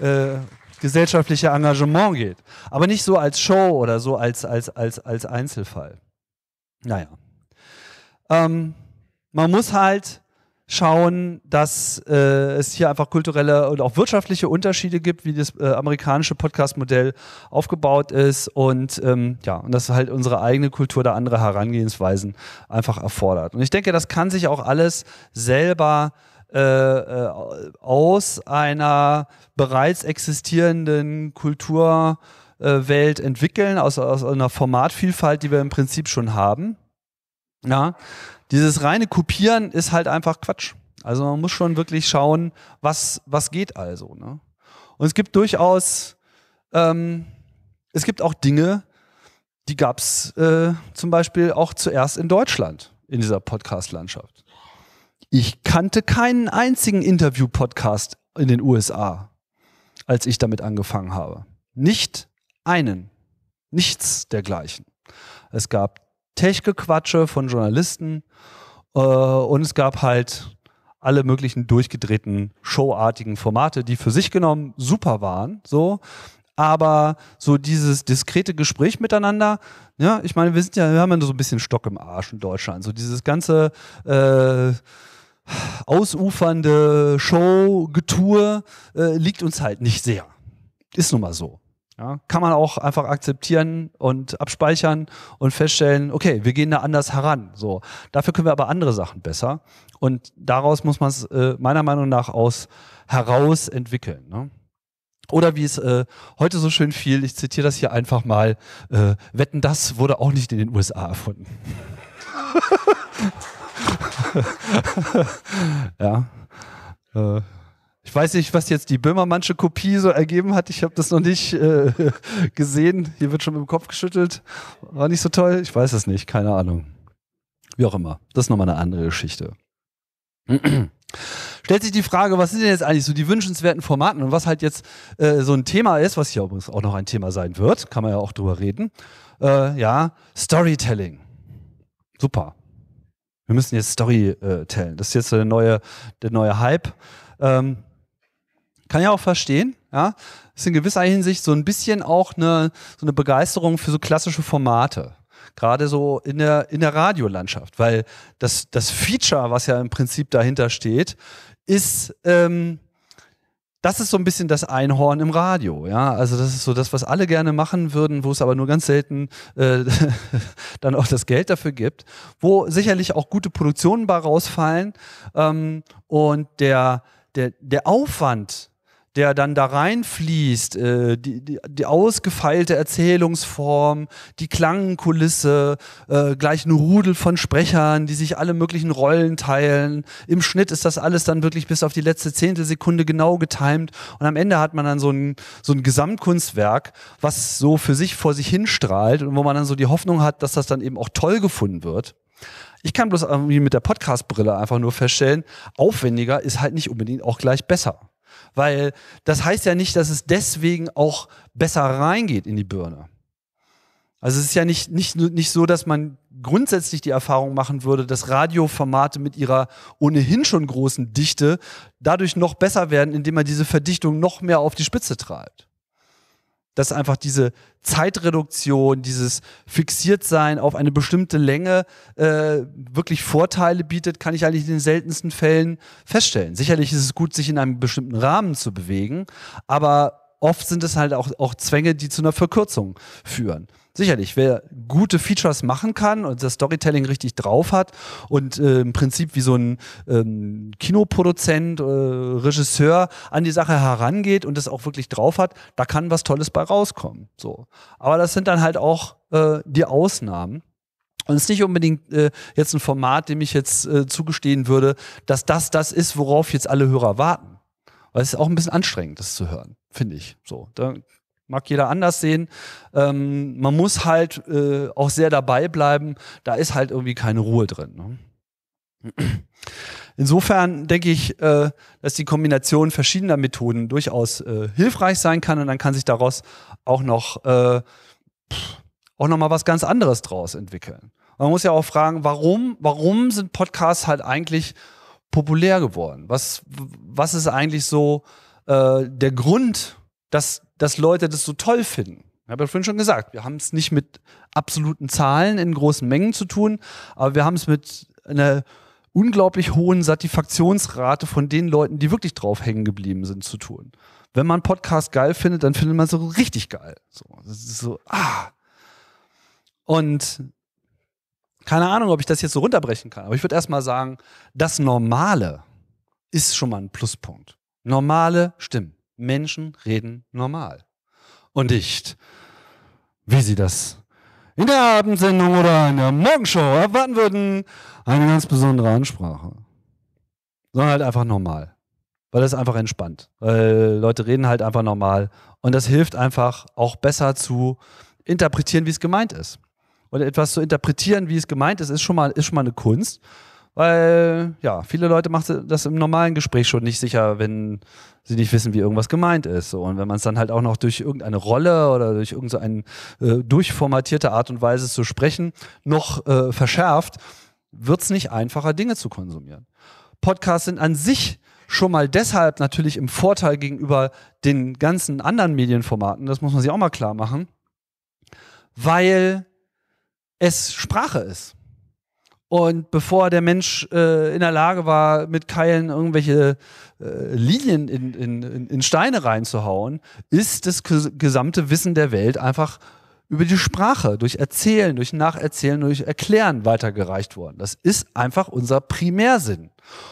äh, gesellschaftliche Engagement geht. Aber nicht so als Show oder so als, als, als, als Einzelfall. Naja. Ähm, man muss halt schauen, dass äh, es hier einfach kulturelle und auch wirtschaftliche Unterschiede gibt, wie das äh, amerikanische Podcast-Modell aufgebaut ist und ähm, ja, und dass halt unsere eigene Kultur da andere Herangehensweisen einfach erfordert. Und ich denke, das kann sich auch alles selber äh, äh aus einer bereits existierenden Kulturwelt äh, entwickeln, aus, aus einer Formatvielfalt, die wir im Prinzip schon haben. Ja, dieses reine Kopieren ist halt einfach Quatsch. Also man muss schon wirklich schauen, was, was geht also. Ne? Und es gibt durchaus, ähm, es gibt auch Dinge, die gab es äh, zum Beispiel auch zuerst in Deutschland, in dieser Podcast-Landschaft. Ich kannte keinen einzigen Interview-Podcast in den USA, als ich damit angefangen habe. Nicht einen. Nichts dergleichen. Es gab Tech-Gequatsche von Journalisten äh, und es gab halt alle möglichen durchgedrehten, showartigen Formate, die für sich genommen super waren, so. Aber so dieses diskrete Gespräch miteinander, ja, ich meine, wir sind ja, wir haben ja so ein bisschen Stock im Arsch in Deutschland. So dieses ganze äh, ausufernde show getour äh, liegt uns halt nicht sehr. Ist nun mal so. Ja, kann man auch einfach akzeptieren und abspeichern und feststellen, okay, wir gehen da anders heran. So, dafür können wir aber andere Sachen besser. Und daraus muss man es äh, meiner Meinung nach aus heraus entwickeln. Ne? Oder wie es äh, heute so schön fiel, ich zitiere das hier einfach mal, äh, Wetten, das wurde auch nicht in den USA erfunden. ja. Äh, weiß nicht, was jetzt die Böhmermannsche Kopie so ergeben hat. Ich habe das noch nicht äh, gesehen. Hier wird schon mit dem Kopf geschüttelt. War nicht so toll. Ich weiß es nicht. Keine Ahnung. Wie auch immer. Das ist nochmal eine andere Geschichte. Stellt sich die Frage, was sind denn jetzt eigentlich so die wünschenswerten Formaten und was halt jetzt äh, so ein Thema ist, was hier übrigens auch noch ein Thema sein wird, kann man ja auch drüber reden. Äh, ja, Storytelling. Super. Wir müssen jetzt Story äh, tellen. Das ist jetzt der neue, der neue Hype. Ähm, kann ja auch verstehen. Ja, ist in gewisser Hinsicht so ein bisschen auch eine, so eine Begeisterung für so klassische Formate. Gerade so in der, in der Radiolandschaft, weil das, das Feature, was ja im Prinzip dahinter steht, ist, ähm, das ist so ein bisschen das Einhorn im Radio, ja. Also das ist so das, was alle gerne machen würden, wo es aber nur ganz selten äh, dann auch das Geld dafür gibt, wo sicherlich auch gute Produktionen bei rausfallen ähm, und der, der, der Aufwand der dann da reinfließt, äh, die, die, die, ausgefeilte Erzählungsform, die Klangkulisse, äh, gleich ein Rudel von Sprechern, die sich alle möglichen Rollen teilen. Im Schnitt ist das alles dann wirklich bis auf die letzte Zehntelsekunde genau getimt und am Ende hat man dann so ein, so ein Gesamtkunstwerk, was so für sich vor sich hinstrahlt und wo man dann so die Hoffnung hat, dass das dann eben auch toll gefunden wird. Ich kann bloß irgendwie mit der Podcast-Brille einfach nur feststellen, aufwendiger ist halt nicht unbedingt auch gleich besser. Weil das heißt ja nicht, dass es deswegen auch besser reingeht in die Birne. Also es ist ja nicht, nicht, nicht so, dass man grundsätzlich die Erfahrung machen würde, dass Radioformate mit ihrer ohnehin schon großen Dichte dadurch noch besser werden, indem man diese Verdichtung noch mehr auf die Spitze treibt dass einfach diese Zeitreduktion, dieses Fixiertsein auf eine bestimmte Länge äh, wirklich Vorteile bietet, kann ich eigentlich in den seltensten Fällen feststellen. Sicherlich ist es gut, sich in einem bestimmten Rahmen zu bewegen, aber oft sind es halt auch, auch Zwänge, die zu einer Verkürzung führen sicherlich, wer gute Features machen kann und das Storytelling richtig drauf hat und äh, im Prinzip wie so ein ähm, Kinoproduzent, äh, Regisseur an die Sache herangeht und das auch wirklich drauf hat, da kann was Tolles bei rauskommen. So. Aber das sind dann halt auch äh, die Ausnahmen. Und es ist nicht unbedingt äh, jetzt ein Format, dem ich jetzt äh, zugestehen würde, dass das das ist, worauf jetzt alle Hörer warten. Weil es ist auch ein bisschen anstrengend, das zu hören, finde ich. So, da mag jeder anders sehen. Ähm, man muss halt äh, auch sehr dabei bleiben. Da ist halt irgendwie keine Ruhe drin. Ne? Insofern denke ich, äh, dass die Kombination verschiedener Methoden durchaus äh, hilfreich sein kann und dann kann sich daraus auch noch, äh, auch noch mal was ganz anderes draus entwickeln. Man muss ja auch fragen, warum, warum sind Podcasts halt eigentlich populär geworden? Was, was ist eigentlich so der Grund, dass, dass Leute das so toll finden. Ich habe ja vorhin schon gesagt, wir haben es nicht mit absoluten Zahlen in großen Mengen zu tun, aber wir haben es mit einer unglaublich hohen Satisfaktionsrate von den Leuten, die wirklich drauf hängen geblieben sind, zu tun. Wenn man Podcast geil findet, dann findet man es so richtig geil. So, das ist so, ah. Und keine Ahnung, ob ich das jetzt so runterbrechen kann, aber ich würde erstmal sagen, das Normale ist schon mal ein Pluspunkt. Normale Stimmen. Menschen reden normal. Und nicht, wie sie das in der Abendsendung oder in der Morgenshow erwarten würden, eine ganz besondere Ansprache. Sondern halt einfach normal. Weil das ist einfach entspannt. Weil Leute reden halt einfach normal. Und das hilft einfach auch besser zu interpretieren, wie es gemeint ist. Und etwas zu interpretieren, wie es gemeint ist, ist schon mal, ist schon mal eine Kunst. Weil, ja, viele Leute machen das im normalen Gespräch schon nicht sicher, wenn sie nicht wissen, wie irgendwas gemeint ist. Und wenn man es dann halt auch noch durch irgendeine Rolle oder durch irgendeine äh, durchformatierte Art und Weise zu sprechen noch äh, verschärft, wird es nicht einfacher, Dinge zu konsumieren. Podcasts sind an sich schon mal deshalb natürlich im Vorteil gegenüber den ganzen anderen Medienformaten, das muss man sich auch mal klar machen, weil es Sprache ist. Und bevor der Mensch äh, in der Lage war, mit Keilen irgendwelche äh, Linien in, in, in Steine reinzuhauen, ist das gesamte Wissen der Welt einfach über die Sprache, durch Erzählen, durch Nacherzählen, durch Erklären weitergereicht worden. Das ist einfach unser Primärsinn.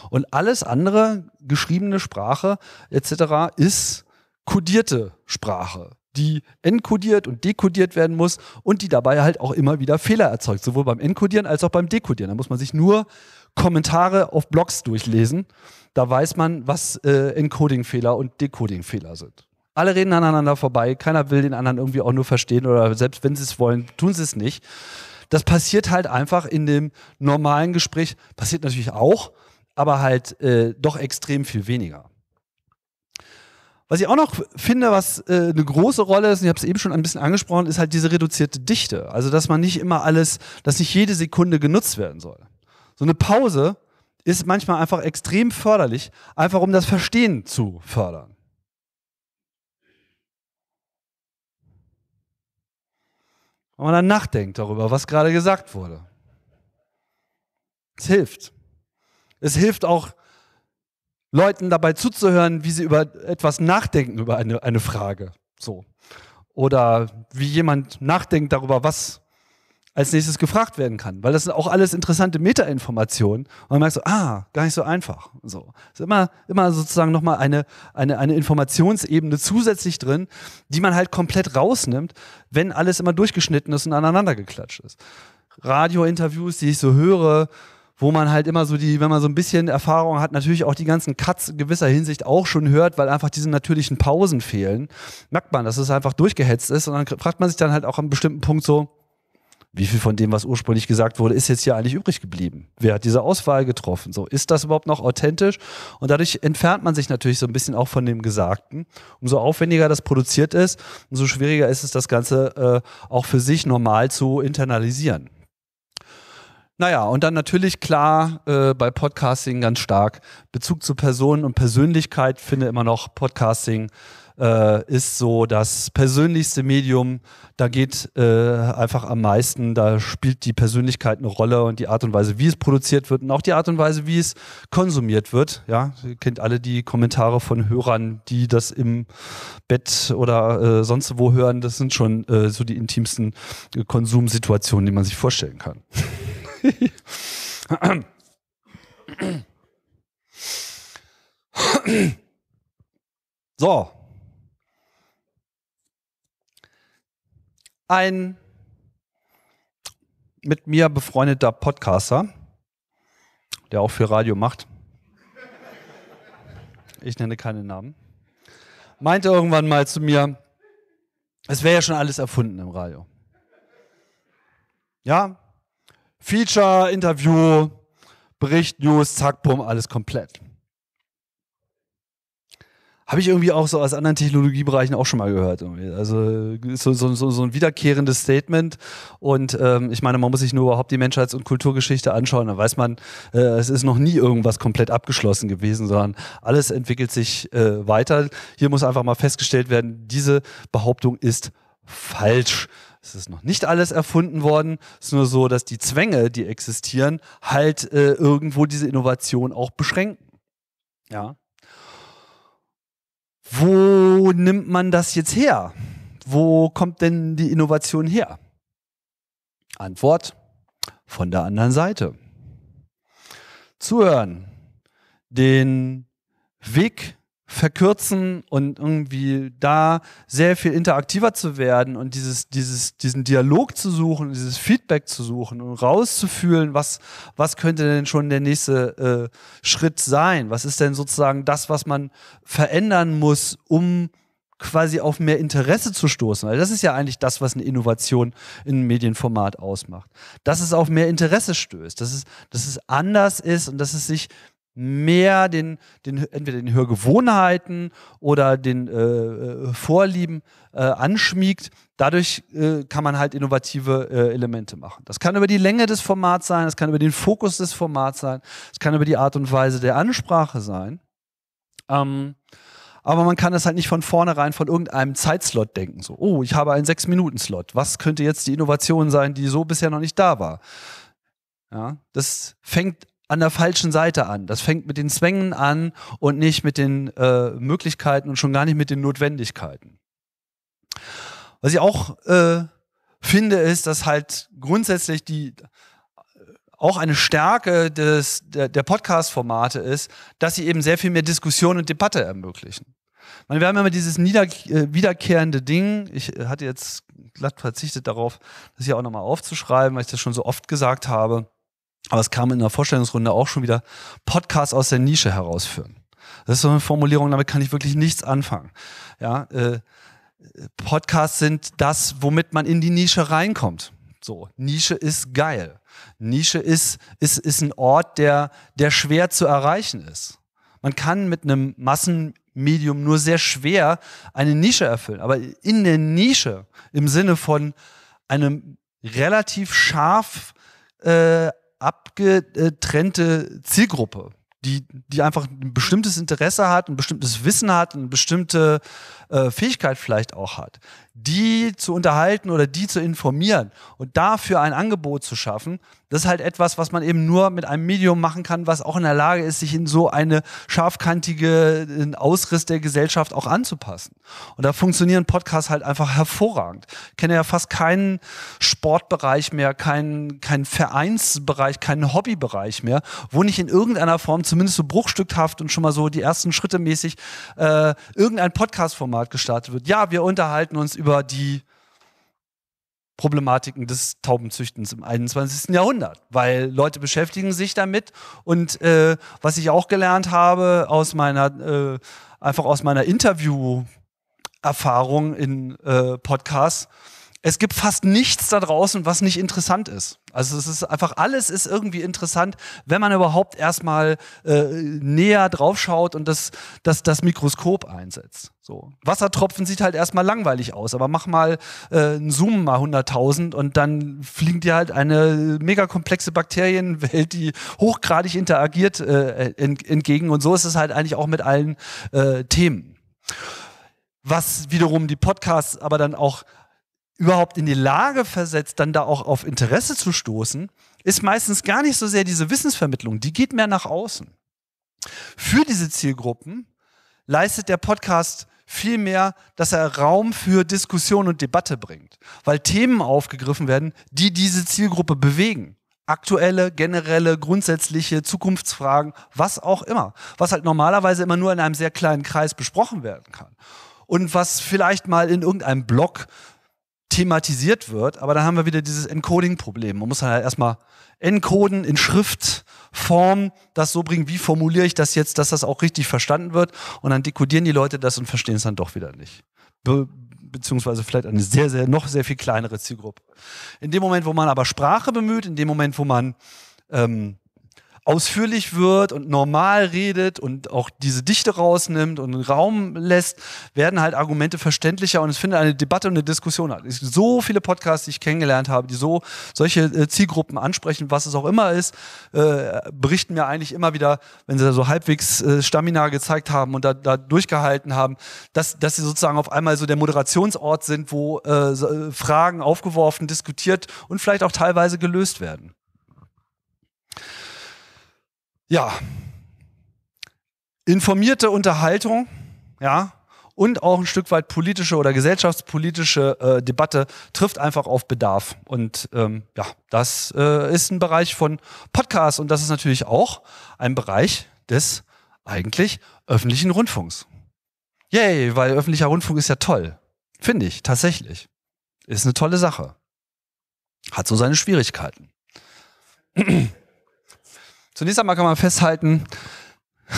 Und alles andere, geschriebene Sprache etc., ist kodierte Sprache die encodiert und dekodiert werden muss und die dabei halt auch immer wieder Fehler erzeugt, sowohl beim Encodieren als auch beim Dekodieren. Da muss man sich nur Kommentare auf Blogs durchlesen. Da weiß man, was äh, Encoding-Fehler und Decoding-Fehler sind. Alle reden aneinander vorbei, keiner will den anderen irgendwie auch nur verstehen oder selbst wenn sie es wollen, tun sie es nicht. Das passiert halt einfach in dem normalen Gespräch, passiert natürlich auch, aber halt äh, doch extrem viel weniger. Was ich auch noch finde, was äh, eine große Rolle ist, und ich habe es eben schon ein bisschen angesprochen, ist halt diese reduzierte Dichte. Also, dass man nicht immer alles, dass nicht jede Sekunde genutzt werden soll. So eine Pause ist manchmal einfach extrem förderlich, einfach um das Verstehen zu fördern. Wenn man dann nachdenkt darüber, was gerade gesagt wurde. Es hilft. Es hilft auch, Leuten dabei zuzuhören, wie sie über etwas nachdenken, über eine, eine Frage. So. Oder wie jemand nachdenkt darüber, was als nächstes gefragt werden kann. Weil das sind auch alles interessante Metainformationen. Und man merkt so, ah, gar nicht so einfach. So. Ist immer, immer sozusagen nochmal eine, eine, eine Informationsebene zusätzlich drin, die man halt komplett rausnimmt, wenn alles immer durchgeschnitten ist und aneinander geklatscht ist. Radiointerviews, die ich so höre, wo man halt immer so die, wenn man so ein bisschen Erfahrung hat, natürlich auch die ganzen Cuts in gewisser Hinsicht auch schon hört, weil einfach diese natürlichen Pausen fehlen, merkt man, dass es einfach durchgehetzt ist und dann fragt man sich dann halt auch an einem bestimmten Punkt so, wie viel von dem, was ursprünglich gesagt wurde, ist jetzt hier eigentlich übrig geblieben? Wer hat diese Auswahl getroffen? So, ist das überhaupt noch authentisch? Und dadurch entfernt man sich natürlich so ein bisschen auch von dem Gesagten. Umso aufwendiger das produziert ist, umso schwieriger ist es, das Ganze äh, auch für sich normal zu internalisieren. Naja, und dann natürlich klar äh, bei Podcasting ganz stark. Bezug zu Personen und Persönlichkeit finde immer noch Podcasting äh, ist so das persönlichste Medium. Da geht äh, einfach am meisten, da spielt die Persönlichkeit eine Rolle und die Art und Weise, wie es produziert wird und auch die Art und Weise, wie es konsumiert wird. Ja, ihr kennt alle die Kommentare von Hörern, die das im Bett oder äh, sonst wo hören. Das sind schon äh, so die intimsten Konsumsituationen, die man sich vorstellen kann so. Ein mit mir befreundeter Podcaster, der auch für Radio macht. Ich nenne keinen Namen. Meinte irgendwann mal zu mir, es wäre ja schon alles erfunden im Radio. Ja, Feature, Interview, Bericht, News, zack, bumm, alles komplett. Habe ich irgendwie auch so aus anderen Technologiebereichen auch schon mal gehört. Irgendwie. Also äh, so, so, so, ein wiederkehrendes Statement. Und ähm, ich meine, man muss sich nur überhaupt die Menschheits- und Kulturgeschichte anschauen. Dann weiß man, äh, es ist noch nie irgendwas komplett abgeschlossen gewesen, sondern alles entwickelt sich äh, weiter. Hier muss einfach mal festgestellt werden, diese Behauptung ist falsch es ist noch nicht alles erfunden worden. Es ist nur so, dass die Zwänge, die existieren, halt äh, irgendwo diese Innovation auch beschränken. Ja. Wo nimmt man das jetzt her? Wo kommt denn die Innovation her? Antwort von der anderen Seite. Zuhören, den Weg verkürzen und irgendwie da sehr viel interaktiver zu werden und dieses, dieses, diesen Dialog zu suchen, dieses Feedback zu suchen und rauszufühlen, was, was könnte denn schon der nächste äh, Schritt sein? Was ist denn sozusagen das, was man verändern muss, um quasi auf mehr Interesse zu stoßen. Weil das ist ja eigentlich das, was eine Innovation in einem Medienformat ausmacht. Dass es auf mehr Interesse stößt, dass es, dass es anders ist und dass es sich mehr den, den entweder den Hörgewohnheiten oder den äh, äh, Vorlieben äh, anschmiegt. Dadurch äh, kann man halt innovative äh, Elemente machen. Das kann über die Länge des Formats sein, das kann über den Fokus des Formats sein, es kann über die Art und Weise der Ansprache sein. Ähm, aber man kann das halt nicht von vornherein von irgendeinem Zeitslot denken. So, oh, ich habe einen Sechs-Minuten-Slot. Was könnte jetzt die Innovation sein, die so bisher noch nicht da war? Ja, das fängt an der falschen Seite an. Das fängt mit den Zwängen an und nicht mit den äh, Möglichkeiten und schon gar nicht mit den Notwendigkeiten. Was ich auch äh, finde, ist, dass halt grundsätzlich die auch eine Stärke des, der, der Podcast-Formate ist, dass sie eben sehr viel mehr Diskussion und Debatte ermöglichen. Ich meine, wir haben immer dieses nieder, äh, wiederkehrende Ding. Ich äh, hatte jetzt glatt verzichtet darauf, das hier auch nochmal aufzuschreiben, weil ich das schon so oft gesagt habe aber es kam in der Vorstellungsrunde auch schon wieder Podcast aus der Nische herausführen. Das ist so eine Formulierung, damit kann ich wirklich nichts anfangen. Ja, äh, Podcasts sind das, womit man in die Nische reinkommt. So, Nische ist geil. Nische ist, ist, ist ein Ort, der, der schwer zu erreichen ist. Man kann mit einem Massenmedium nur sehr schwer eine Nische erfüllen. Aber in der Nische, im Sinne von einem relativ scharf äh, abgetrennte Zielgruppe, die, die einfach ein bestimmtes Interesse hat, ein bestimmtes Wissen hat, eine bestimmte äh, Fähigkeit vielleicht auch hat die zu unterhalten oder die zu informieren und dafür ein Angebot zu schaffen, das ist halt etwas, was man eben nur mit einem Medium machen kann, was auch in der Lage ist, sich in so eine scharfkantige äh, Ausriss der Gesellschaft auch anzupassen. Und da funktionieren Podcasts halt einfach hervorragend. Ich kenne ja fast keinen Sportbereich mehr, keinen, keinen Vereinsbereich, keinen Hobbybereich mehr, wo nicht in irgendeiner Form, zumindest so bruchstückhaft und schon mal so die ersten Schritte mäßig, äh, irgendein Podcast-Format gestartet wird. Ja, wir unterhalten uns über über die Problematiken des Taubenzüchtens im 21. Jahrhundert, weil Leute beschäftigen sich damit und äh, was ich auch gelernt habe aus meiner äh, einfach aus meiner Interview Erfahrung in äh, Podcasts es gibt fast nichts da draußen, was nicht interessant ist. Also es ist einfach, alles ist irgendwie interessant, wenn man überhaupt erstmal äh, näher draufschaut und das, das, das Mikroskop einsetzt. So. Wassertropfen sieht halt erstmal langweilig aus, aber mach mal äh, einen Zoom mal 100.000 und dann fliegt dir halt eine mega komplexe Bakterienwelt, die hochgradig interagiert, äh, ent entgegen. Und so ist es halt eigentlich auch mit allen äh, Themen. Was wiederum die Podcasts aber dann auch überhaupt in die Lage versetzt, dann da auch auf Interesse zu stoßen, ist meistens gar nicht so sehr diese Wissensvermittlung, die geht mehr nach außen. Für diese Zielgruppen leistet der Podcast vielmehr, dass er Raum für Diskussion und Debatte bringt, weil Themen aufgegriffen werden, die diese Zielgruppe bewegen. Aktuelle, generelle, grundsätzliche Zukunftsfragen, was auch immer, was halt normalerweise immer nur in einem sehr kleinen Kreis besprochen werden kann. Und was vielleicht mal in irgendeinem Blog thematisiert wird, aber dann haben wir wieder dieses Encoding-Problem. Man muss halt erstmal encoden in Schriftform, das so bringen, wie formuliere ich das jetzt, dass das auch richtig verstanden wird und dann dekodieren die Leute das und verstehen es dann doch wieder nicht. Be beziehungsweise vielleicht eine sehr, sehr, noch sehr viel kleinere Zielgruppe. In dem Moment, wo man aber Sprache bemüht, in dem Moment, wo man ähm, ausführlich wird und normal redet und auch diese Dichte rausnimmt und Raum lässt, werden halt Argumente verständlicher und es findet eine Debatte und eine Diskussion statt. So viele Podcasts, die ich kennengelernt habe, die so solche äh, Zielgruppen ansprechen, was es auch immer ist, äh, berichten mir eigentlich immer wieder, wenn sie da so halbwegs äh, Stamina gezeigt haben und da, da durchgehalten haben, dass, dass sie sozusagen auf einmal so der Moderationsort sind, wo Fragen aufgeworfen, diskutiert und vielleicht auch teilweise gelöst werden ja, informierte Unterhaltung, ja, und auch ein Stück weit politische oder gesellschaftspolitische äh, Debatte trifft einfach auf Bedarf. Und ähm, ja, das äh, ist ein Bereich von Podcasts und das ist natürlich auch ein Bereich des eigentlich öffentlichen Rundfunks. Yay, weil öffentlicher Rundfunk ist ja toll. Finde ich, tatsächlich. Ist eine tolle Sache. Hat so seine Schwierigkeiten. Zunächst einmal kann man festhalten,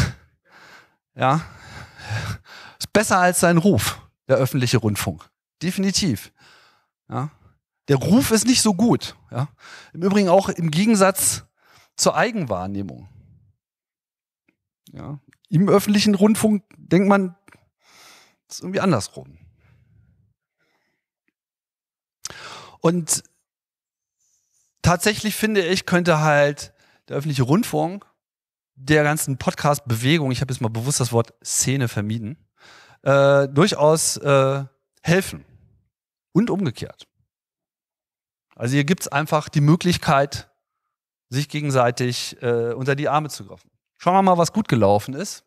ja, ist besser als sein Ruf, der öffentliche Rundfunk. Definitiv. Ja. Der Ruf ist nicht so gut. Ja. Im Übrigen auch im Gegensatz zur Eigenwahrnehmung. Ja. Im öffentlichen Rundfunk denkt man, das ist irgendwie andersrum. Und tatsächlich finde ich, könnte halt der öffentliche Rundfunk, der ganzen Podcast-Bewegung, ich habe jetzt mal bewusst das Wort Szene vermieden, äh, durchaus äh, helfen. Und umgekehrt. Also hier gibt's einfach die Möglichkeit, sich gegenseitig äh, unter die Arme zu greifen. Schauen wir mal, was gut gelaufen ist.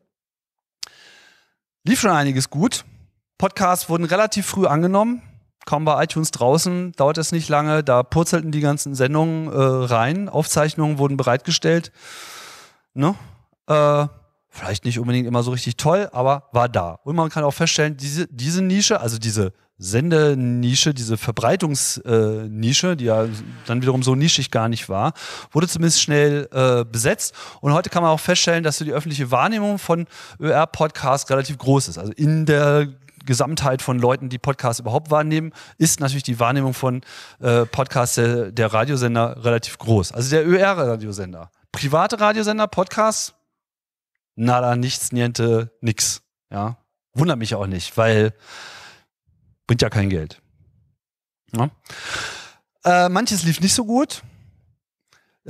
Lief schon einiges gut. Podcasts wurden relativ früh angenommen kaum war iTunes draußen, dauert es nicht lange, da purzelten die ganzen Sendungen äh, rein, Aufzeichnungen wurden bereitgestellt. Ne? Äh, vielleicht nicht unbedingt immer so richtig toll, aber war da. Und man kann auch feststellen, diese, diese Nische, also diese Sendenische, diese Verbreitungsnische, äh, die ja dann wiederum so nischig gar nicht war, wurde zumindest schnell äh, besetzt. Und heute kann man auch feststellen, dass so die öffentliche Wahrnehmung von ÖR-Podcasts relativ groß ist. Also in der Gesamtheit von Leuten, die Podcasts überhaupt wahrnehmen, ist natürlich die Wahrnehmung von äh, Podcasts der, der Radiosender relativ groß. Also der ÖR-Radiosender. Private Radiosender, Podcasts, nada, nichts, niente, nix. Ja. Wundert mich auch nicht, weil bringt ja kein Geld. Ja. Äh, manches lief nicht so gut.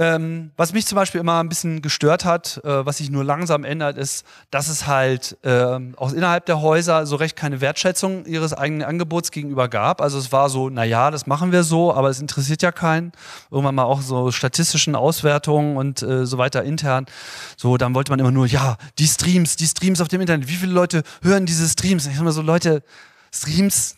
Ähm, was mich zum Beispiel immer ein bisschen gestört hat, äh, was sich nur langsam ändert, ist, dass es halt äh, auch innerhalb der Häuser so recht keine Wertschätzung ihres eigenen Angebots gegenüber gab. Also es war so, naja, das machen wir so, aber es interessiert ja keinen. Irgendwann mal auch so statistischen Auswertungen und äh, so weiter intern. So, dann wollte man immer nur, ja, die Streams, die Streams auf dem Internet, wie viele Leute hören diese Streams? ich sag mal so, Leute, Streams,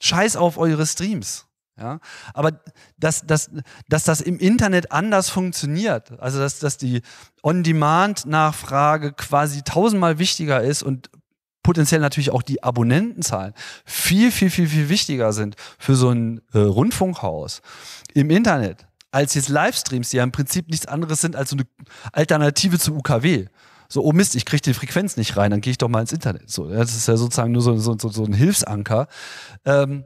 scheiß auf eure Streams. Ja? Aber dass, dass, dass das im Internet anders funktioniert, also dass, dass die On-Demand-Nachfrage quasi tausendmal wichtiger ist und potenziell natürlich auch die Abonnentenzahlen viel, viel, viel, viel wichtiger sind für so ein äh, Rundfunkhaus im Internet als jetzt Livestreams, die ja im Prinzip nichts anderes sind als so eine Alternative zu UKW. So, oh Mist, ich kriege die Frequenz nicht rein, dann gehe ich doch mal ins Internet. So, das ist ja sozusagen nur so, so, so ein Hilfsanker. Ähm,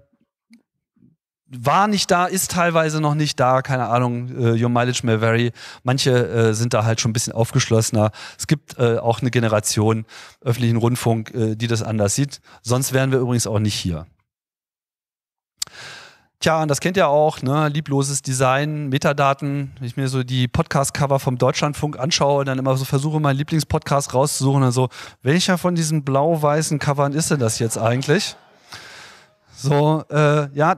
war nicht da, ist teilweise noch nicht da, keine Ahnung, äh, Your Mileage May Vary. Manche äh, sind da halt schon ein bisschen aufgeschlossener. Es gibt äh, auch eine Generation öffentlichen Rundfunk, äh, die das anders sieht. Sonst wären wir übrigens auch nicht hier. Tja, und das kennt ihr auch, ne? Liebloses Design, Metadaten. Wenn ich mir so die Podcast-Cover vom Deutschlandfunk anschaue und dann immer so versuche, meinen Lieblingspodcast rauszusuchen, dann so, welcher von diesen blau-weißen Covern ist denn das jetzt eigentlich? So, äh, ja,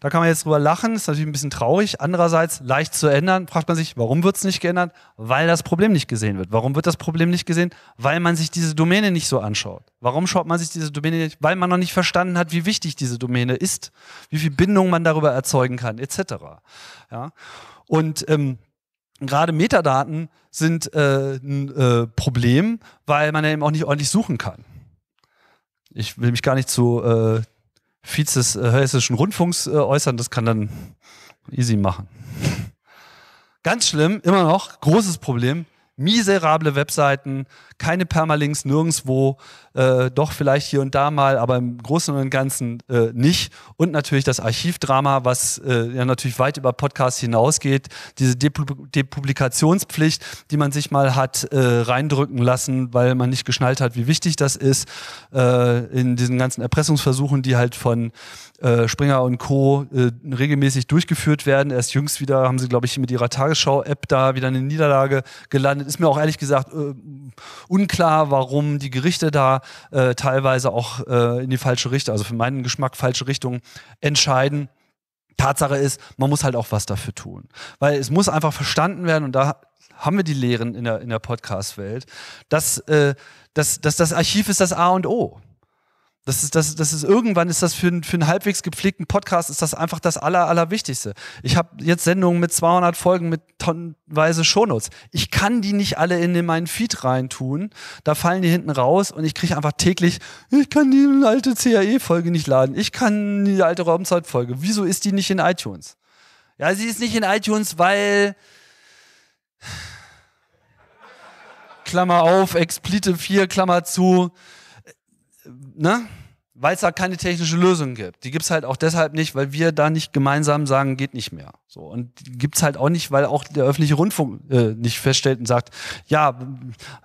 da kann man jetzt drüber lachen, ist natürlich ein bisschen traurig. Andererseits leicht zu ändern, fragt man sich, warum wird es nicht geändert? Weil das Problem nicht gesehen wird. Warum wird das Problem nicht gesehen? Weil man sich diese Domäne nicht so anschaut. Warum schaut man sich diese Domäne nicht? Weil man noch nicht verstanden hat, wie wichtig diese Domäne ist, wie viel Bindung man darüber erzeugen kann, etc. Ja? Und ähm, gerade Metadaten sind äh, ein äh, Problem, weil man ja eben auch nicht ordentlich suchen kann. Ich will mich gar nicht zu äh, Vizes äh, Hessischen Rundfunks äh, äußern. Das kann dann easy machen. Ganz schlimm, immer noch, großes Problem. Miserable Webseiten, keine Permalinks, nirgendwo, äh, doch vielleicht hier und da mal, aber im Großen und Ganzen äh, nicht. Und natürlich das Archivdrama, was äh, ja natürlich weit über Podcasts hinausgeht, diese Depublikationspflicht, die man sich mal hat äh, reindrücken lassen, weil man nicht geschnallt hat, wie wichtig das ist, äh, in diesen ganzen Erpressungsversuchen, die halt von äh, Springer und Co. Äh, regelmäßig durchgeführt werden. Erst jüngst wieder haben sie, glaube ich, mit ihrer Tagesschau-App da wieder eine Niederlage gelandet. Ist mir auch ehrlich gesagt äh, unklar, warum die Gerichte da äh, teilweise auch äh, in die falsche Richtung, also für meinen Geschmack falsche Richtung entscheiden. Tatsache ist, man muss halt auch was dafür tun. Weil es muss einfach verstanden werden, und da haben wir die Lehren in der, in der Podcast-Welt, dass, äh, dass, dass das Archiv ist das A und O. Das ist, das, das ist irgendwann ist das für, für einen halbwegs gepflegten Podcast ist das einfach das aller, allerwichtigste. Ich habe jetzt Sendungen mit 200 Folgen mit tonnenweise Shownotes. Ich kann die nicht alle in meinen Feed reintun. Da fallen die hinten raus und ich kriege einfach täglich, ich kann die alte CAE-Folge nicht laden. Ich kann die alte Raumzeitfolge. Wieso ist die nicht in iTunes? Ja, sie ist nicht in iTunes, weil Klammer auf, Explite 4, Klammer zu, äh, ne? weil es da keine technische Lösung gibt. Die gibt's halt auch deshalb nicht, weil wir da nicht gemeinsam sagen, geht nicht mehr. So und die gibt's halt auch nicht, weil auch der öffentliche Rundfunk äh, nicht feststellt und sagt, ja,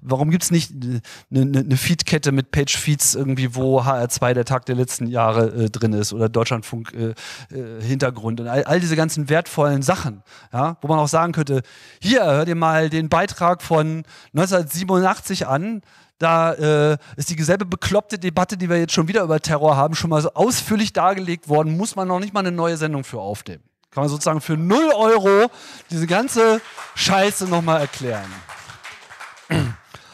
warum gibt's nicht eine äh, ne, ne, Feedkette mit Page Feeds irgendwie, wo HR2 der Tag der letzten Jahre äh, drin ist oder Deutschlandfunk äh, äh, Hintergrund und all, all diese ganzen wertvollen Sachen, ja, wo man auch sagen könnte, hier hört ihr mal den Beitrag von 1987 an da äh, ist dieselbe bekloppte Debatte, die wir jetzt schon wieder über Terror haben, schon mal so ausführlich dargelegt worden. Muss man noch nicht mal eine neue Sendung für aufnehmen. Kann man sozusagen für 0 Euro diese ganze Scheiße nochmal erklären.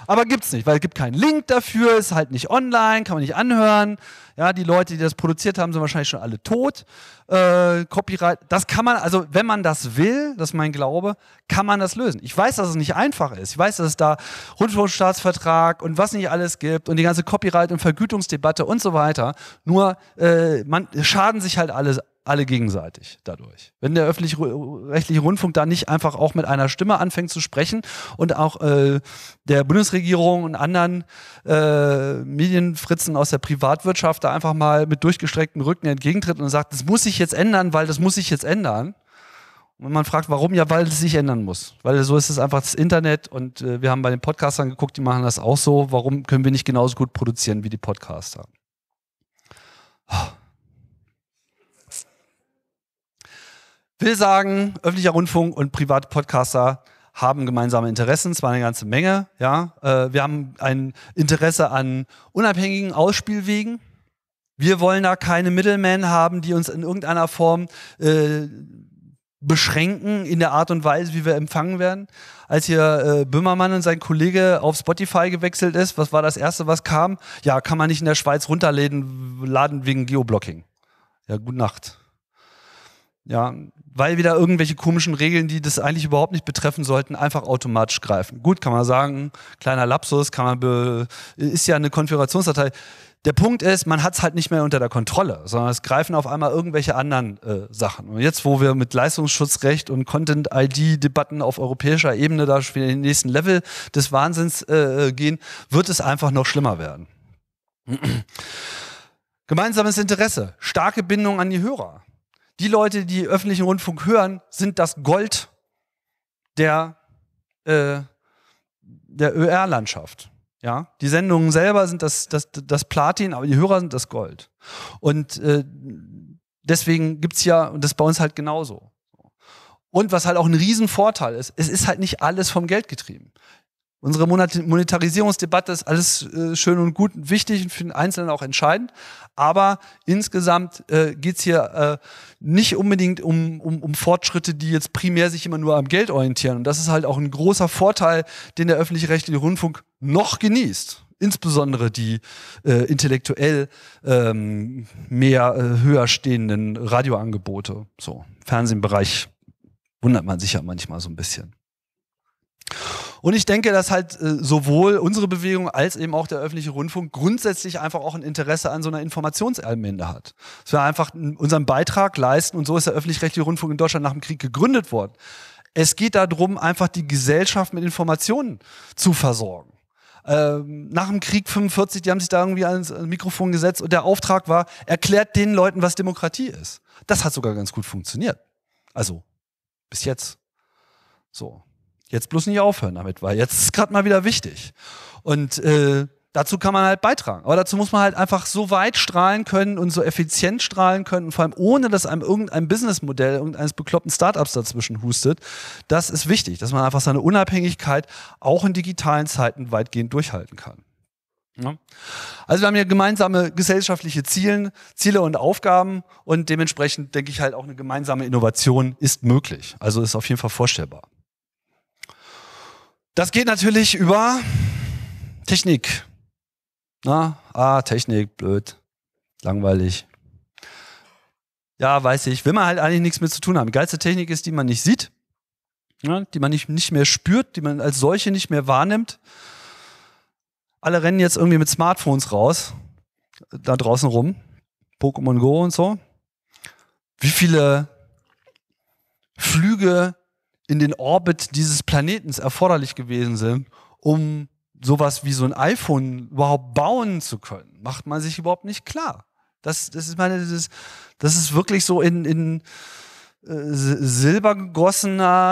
Aber gibt es nicht, weil es gibt keinen Link dafür, ist halt nicht online, kann man nicht anhören. Ja, die Leute, die das produziert haben, sind wahrscheinlich schon alle tot. Äh, Copyright, das kann man, also wenn man das will, das ist mein Glaube, kann man das lösen. Ich weiß, dass es nicht einfach ist. Ich weiß, dass es da Rundfunkstaatsvertrag und was nicht alles gibt und die ganze Copyright- und Vergütungsdebatte und so weiter. Nur äh, man schaden sich halt alle alle gegenseitig dadurch. Wenn der öffentlich-rechtliche Rundfunk da nicht einfach auch mit einer Stimme anfängt zu sprechen und auch äh, der Bundesregierung und anderen äh, Medienfritzen aus der Privatwirtschaft da einfach mal mit durchgestreckten Rücken entgegentritt und sagt, das muss sich jetzt ändern, weil das muss sich jetzt ändern. Und man fragt, warum? Ja, weil es sich ändern muss. Weil so ist es einfach das Internet und äh, wir haben bei den Podcastern geguckt, die machen das auch so. Warum können wir nicht genauso gut produzieren wie die Podcaster? Oh. Will sagen, öffentlicher Rundfunk und private Podcaster haben gemeinsame Interessen, zwar eine ganze Menge, ja. Äh, wir haben ein Interesse an unabhängigen Ausspielwegen. Wir wollen da keine Middlemen haben, die uns in irgendeiner Form äh, beschränken in der Art und Weise, wie wir empfangen werden. Als hier äh, Böhmermann und sein Kollege auf Spotify gewechselt ist, was war das Erste, was kam? Ja, kann man nicht in der Schweiz runterladen laden wegen Geoblocking. Ja, gute Nacht. Ja, weil wieder irgendwelche komischen Regeln, die das eigentlich überhaupt nicht betreffen sollten, einfach automatisch greifen. Gut, kann man sagen, kleiner Lapsus, kann man be ist ja eine Konfigurationsdatei. Der Punkt ist, man hat es halt nicht mehr unter der Kontrolle, sondern es greifen auf einmal irgendwelche anderen äh, Sachen. Und jetzt, wo wir mit Leistungsschutzrecht und Content-ID-Debatten auf europäischer Ebene da schon in den nächsten Level des Wahnsinns äh, gehen, wird es einfach noch schlimmer werden. Gemeinsames Interesse, starke Bindung an die Hörer die Leute, die öffentlichen Rundfunk hören, sind das Gold der, äh, der ÖR-Landschaft. Ja, die Sendungen selber sind das, das, das Platin, aber die Hörer sind das Gold. Und äh, deswegen es ja, und das bei uns halt genauso. Und was halt auch ein Riesenvorteil ist, es ist halt nicht alles vom Geld getrieben. Unsere Monetarisierungsdebatte ist alles äh, schön und gut, und wichtig und für den Einzelnen auch entscheidend. Aber insgesamt äh, geht's hier äh, nicht unbedingt um, um, um Fortschritte, die jetzt primär sich immer nur am Geld orientieren. Und das ist halt auch ein großer Vorteil, den der öffentlich-rechtliche Rundfunk noch genießt. Insbesondere die äh, intellektuell ähm, mehr äh, höher stehenden Radioangebote. So, Fernsehbereich wundert man sich ja manchmal so ein bisschen. Und ich denke, dass halt äh, sowohl unsere Bewegung als eben auch der öffentliche Rundfunk grundsätzlich einfach auch ein Interesse an so einer Informationsallmende hat. Dass wir einfach unseren Beitrag leisten und so ist der öffentlich-rechtliche Rundfunk in Deutschland nach dem Krieg gegründet worden. Es geht darum, einfach die Gesellschaft mit Informationen zu versorgen. Ähm, nach dem Krieg 45, die haben sich da irgendwie ans Mikrofon gesetzt und der Auftrag war, erklärt den Leuten, was Demokratie ist. Das hat sogar ganz gut funktioniert. Also, bis jetzt. So. Jetzt bloß nicht aufhören damit, weil jetzt ist es gerade mal wieder wichtig. Und äh, dazu kann man halt beitragen. Aber dazu muss man halt einfach so weit strahlen können und so effizient strahlen können und vor allem ohne, dass einem irgendein Businessmodell, irgendeines bekloppten Startups dazwischen hustet. Das ist wichtig, dass man einfach seine Unabhängigkeit auch in digitalen Zeiten weitgehend durchhalten kann. Ja. Also wir haben ja gemeinsame gesellschaftliche Ziele, Ziele und Aufgaben und dementsprechend denke ich halt auch eine gemeinsame Innovation ist möglich. Also ist auf jeden Fall vorstellbar. Das geht natürlich über Technik. Na, ah, Technik, blöd, langweilig. Ja, weiß ich, will man halt eigentlich nichts mehr zu tun haben. Die geilste Technik ist, die man nicht sieht, ja, ne, die man nicht, nicht mehr spürt, die man als solche nicht mehr wahrnimmt. Alle rennen jetzt irgendwie mit Smartphones raus, da draußen rum. Pokémon Go und so. Wie viele Flüge in den Orbit dieses Planetens erforderlich gewesen sind, um sowas wie so ein iPhone überhaupt bauen zu können, macht man sich überhaupt nicht klar. Das, das ist meine, das ist, das ist wirklich so in, in äh, Silber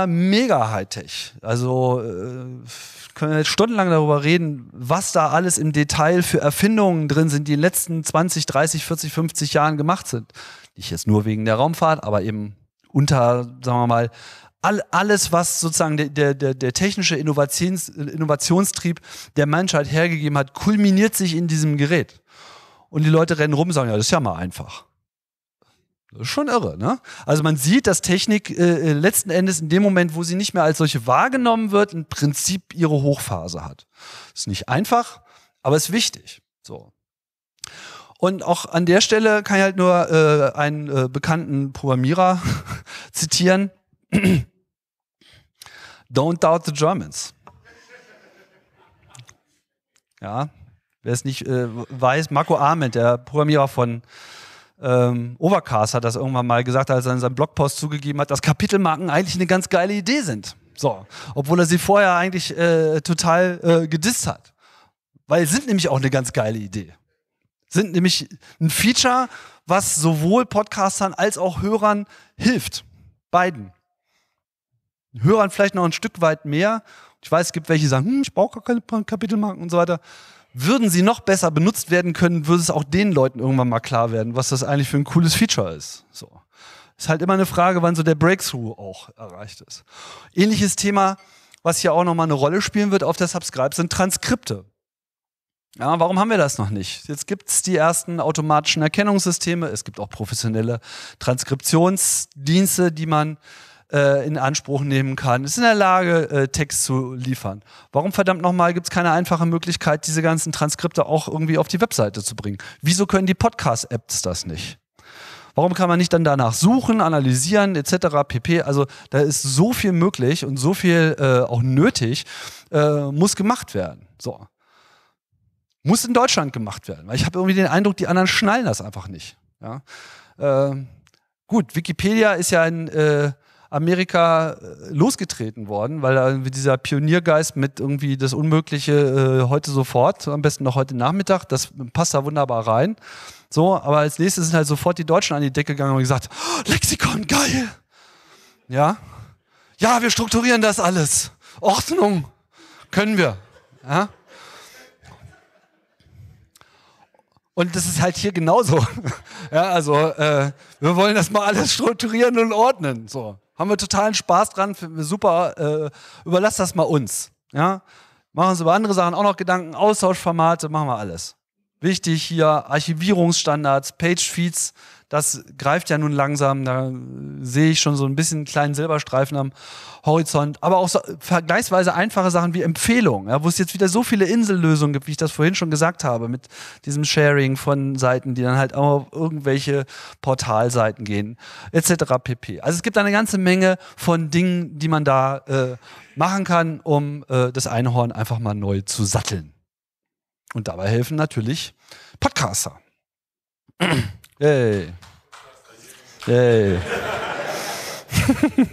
Mega Hightech. Also äh, können wir jetzt stundenlang darüber reden, was da alles im Detail für Erfindungen drin sind, die in den letzten 20, 30, 40, 50 Jahren gemacht sind. Nicht jetzt nur wegen der Raumfahrt, aber eben unter, sagen wir mal, all, alles, was sozusagen der, der, der technische Innovations, Innovationstrieb der Menschheit hergegeben hat, kulminiert sich in diesem Gerät. Und die Leute rennen rum und sagen, ja, das ist ja mal einfach. Das ist schon irre, ne? Also man sieht, dass Technik äh, äh, letzten Endes in dem Moment, wo sie nicht mehr als solche wahrgenommen wird, im Prinzip ihre Hochphase hat. Ist nicht einfach, aber ist wichtig. So. Und auch an der Stelle kann ich halt nur äh, einen äh, bekannten Programmierer zitieren, Don't doubt the Germans. Ja, wer es nicht äh, weiß, Marco Arment, der Programmierer von ähm, Overcast, hat das irgendwann mal gesagt, als er in seinem Blogpost zugegeben hat, dass Kapitelmarken eigentlich eine ganz geile Idee sind. So, obwohl er sie vorher eigentlich äh, total äh, gedisst hat. Weil sind nämlich auch eine ganz geile Idee. Sind nämlich ein Feature, was sowohl Podcastern als auch Hörern hilft. Beiden. Hörern vielleicht noch ein Stück weit mehr, ich weiß, es gibt welche, die sagen, hm, ich brauche gar keine Kapitelmarken und so weiter, würden sie noch besser benutzt werden können, würde es auch den Leuten irgendwann mal klar werden, was das eigentlich für ein cooles Feature ist. So. Ist halt immer eine Frage, wann so der Breakthrough auch erreicht ist. Ähnliches Thema, was hier auch nochmal eine Rolle spielen wird auf der Subscribe, sind Transkripte. Ja, warum haben wir das noch nicht? Jetzt gibt es die ersten automatischen Erkennungssysteme, es gibt auch professionelle Transkriptionsdienste, die man äh, in Anspruch nehmen kann, ist in der Lage, äh, Text zu liefern. Warum verdammt nochmal gibt es keine einfache Möglichkeit, diese ganzen Transkripte auch irgendwie auf die Webseite zu bringen? Wieso können die Podcast-Apps das nicht? Warum kann man nicht dann danach suchen, analysieren etc. pp. Also da ist so viel möglich und so viel äh, auch nötig, äh, muss gemacht werden. So. Muss in Deutschland gemacht werden, weil ich habe irgendwie den Eindruck, die anderen schnallen das einfach nicht. Ja? Äh, gut, Wikipedia ist ja ein äh, Amerika äh, losgetreten worden, weil da dieser Pioniergeist mit irgendwie das Unmögliche äh, heute sofort, am besten noch heute Nachmittag, das passt da wunderbar rein. So, aber als nächstes sind halt sofort die Deutschen an die Decke gegangen und gesagt, oh, Lexikon, geil! Ja? Ja, wir strukturieren das alles. Ordnung. Können wir. Ja? Und das ist halt hier genauso. ja, also äh, wir wollen das mal alles strukturieren und ordnen. So. Haben wir totalen Spaß dran, finden wir super. Äh, überlass das mal uns. Ja? Machen uns über andere Sachen auch noch Gedanken, Austauschformate, machen wir alles. Wichtig hier Archivierungsstandards, Pagefeeds, das greift ja nun langsam, da äh, sehe ich schon so ein bisschen einen kleinen Silberstreifen am Horizont. Aber auch so äh, vergleichsweise einfache Sachen wie Empfehlungen, ja, wo es jetzt wieder so viele Insellösungen gibt, wie ich das vorhin schon gesagt habe, mit diesem Sharing von Seiten, die dann halt auch auf irgendwelche Portalseiten gehen, etc. pp. Also es gibt eine ganze Menge von Dingen, die man da äh, machen kann, um äh, das Einhorn einfach mal neu zu satteln. Und dabei helfen natürlich Podcaster. Yay. Yay.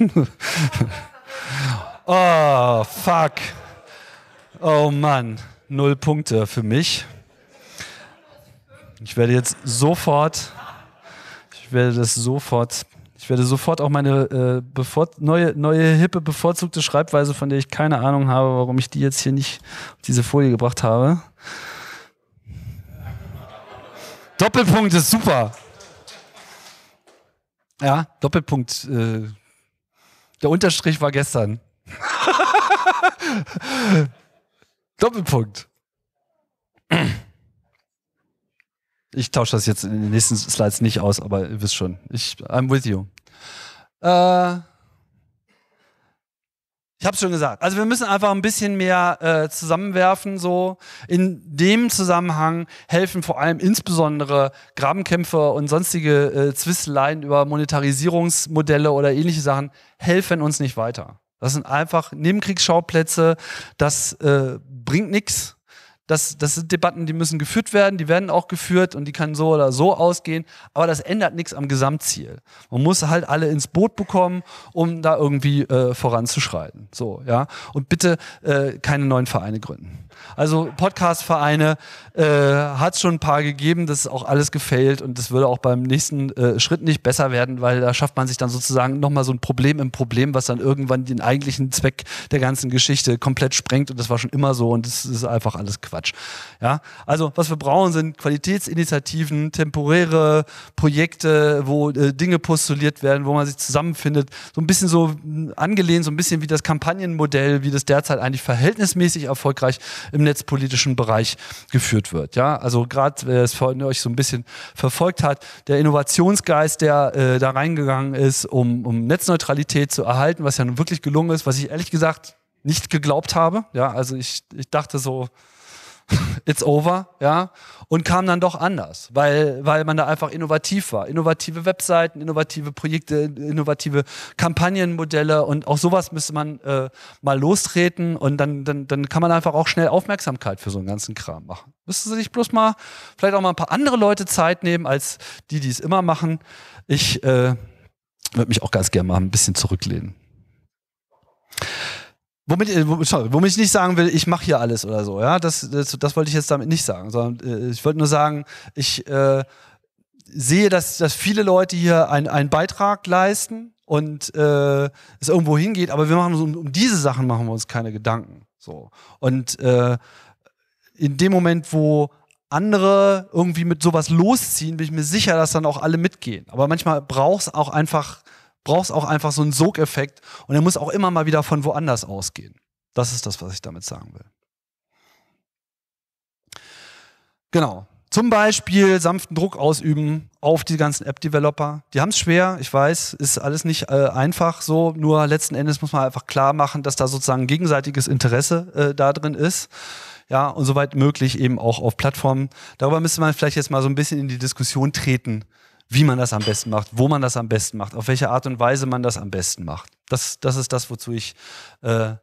oh, fuck. Oh Mann, null Punkte für mich. Ich werde jetzt sofort, ich werde das sofort, ich werde sofort auch meine äh, neue, neue, hippe, bevorzugte Schreibweise, von der ich keine Ahnung habe, warum ich die jetzt hier nicht auf diese Folie gebracht habe, Doppelpunkt ist super. Ja, Doppelpunkt. Äh, der Unterstrich war gestern. Doppelpunkt. Ich tausche das jetzt in den nächsten Slides nicht aus, aber ihr wisst schon. Ich, I'm with you. Äh, ich habe schon gesagt. Also wir müssen einfach ein bisschen mehr äh, zusammenwerfen. So in dem Zusammenhang helfen vor allem insbesondere Grabenkämpfe und sonstige äh, Zwisteleien über Monetarisierungsmodelle oder ähnliche Sachen helfen uns nicht weiter. Das sind einfach Nebenkriegsschauplätze. Das äh, bringt nichts das, das sind Debatten, die müssen geführt werden, die werden auch geführt und die kann so oder so ausgehen, aber das ändert nichts am Gesamtziel. Man muss halt alle ins Boot bekommen, um da irgendwie äh, voranzuschreiten. So, ja. Und bitte äh, keine neuen Vereine gründen. Also Podcast-Vereine äh, hat es schon ein paar gegeben, das ist auch alles gefailt und das würde auch beim nächsten äh, Schritt nicht besser werden, weil da schafft man sich dann sozusagen nochmal so ein Problem im Problem, was dann irgendwann den eigentlichen Zweck der ganzen Geschichte komplett sprengt und das war schon immer so und das ist einfach alles Quatsch. Quatsch. Ja, also was wir brauchen sind Qualitätsinitiativen, temporäre Projekte, wo äh, Dinge postuliert werden, wo man sich zusammenfindet. So ein bisschen so äh, angelehnt, so ein bisschen wie das Kampagnenmodell, wie das derzeit eigentlich verhältnismäßig erfolgreich im netzpolitischen Bereich geführt wird. Ja, also gerade wer es vorhin euch so ein bisschen verfolgt hat, der Innovationsgeist, der äh, da reingegangen ist, um, um Netzneutralität zu erhalten, was ja nun wirklich gelungen ist, was ich ehrlich gesagt nicht geglaubt habe. Ja, also ich, ich dachte so, it's over, ja, und kam dann doch anders, weil, weil man da einfach innovativ war. Innovative Webseiten, innovative Projekte, innovative Kampagnenmodelle und auch sowas müsste man äh, mal lostreten und dann, dann, dann kann man einfach auch schnell Aufmerksamkeit für so einen ganzen Kram machen. Müssten Sie sich bloß mal vielleicht auch mal ein paar andere Leute Zeit nehmen, als die, die es immer machen. Ich äh, würde mich auch ganz gerne mal ein bisschen zurücklehnen. Womit, äh, sorry, womit ich nicht sagen will, ich mache hier alles oder so, ja, das, das, das wollte ich jetzt damit nicht sagen, sondern äh, ich wollte nur sagen, ich äh, sehe, dass, dass viele Leute hier ein, einen Beitrag leisten und äh, es irgendwo hingeht, aber wir machen uns um, um diese Sachen machen wir uns keine Gedanken. So. Und äh, in dem Moment, wo andere irgendwie mit sowas losziehen, bin ich mir sicher, dass dann auch alle mitgehen. Aber manchmal braucht es auch einfach brauchst auch einfach so einen Sogeffekt und er muss auch immer mal wieder von woanders ausgehen. Das ist das, was ich damit sagen will. Genau. Zum Beispiel sanften Druck ausüben auf die ganzen App-Developer. Die haben es schwer, ich weiß, ist alles nicht äh, einfach so. Nur letzten Endes muss man einfach klar machen, dass da sozusagen gegenseitiges Interesse äh, da drin ist. Ja, und soweit möglich eben auch auf Plattformen. Darüber müsste man vielleicht jetzt mal so ein bisschen in die Diskussion treten wie man das am besten macht, wo man das am besten macht, auf welche Art und Weise man das am besten macht. Das, das ist das, wozu ich äh,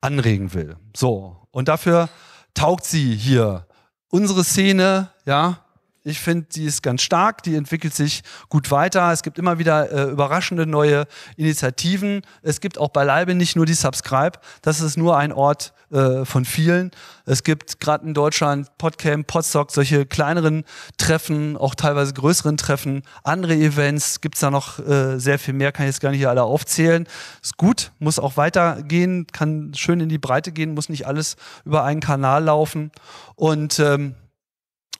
anregen will. So, und dafür taugt sie hier unsere Szene, ja, ich finde, die ist ganz stark, die entwickelt sich gut weiter. Es gibt immer wieder äh, überraschende neue Initiativen. Es gibt auch beileibe nicht nur die Subscribe. Das ist nur ein Ort äh, von vielen. Es gibt gerade in Deutschland Podcamp, Podstock, solche kleineren Treffen, auch teilweise größeren Treffen. Andere Events gibt es da noch äh, sehr viel mehr, kann ich jetzt gar nicht hier alle aufzählen. Ist gut, muss auch weitergehen, kann schön in die Breite gehen, muss nicht alles über einen Kanal laufen. Und ähm,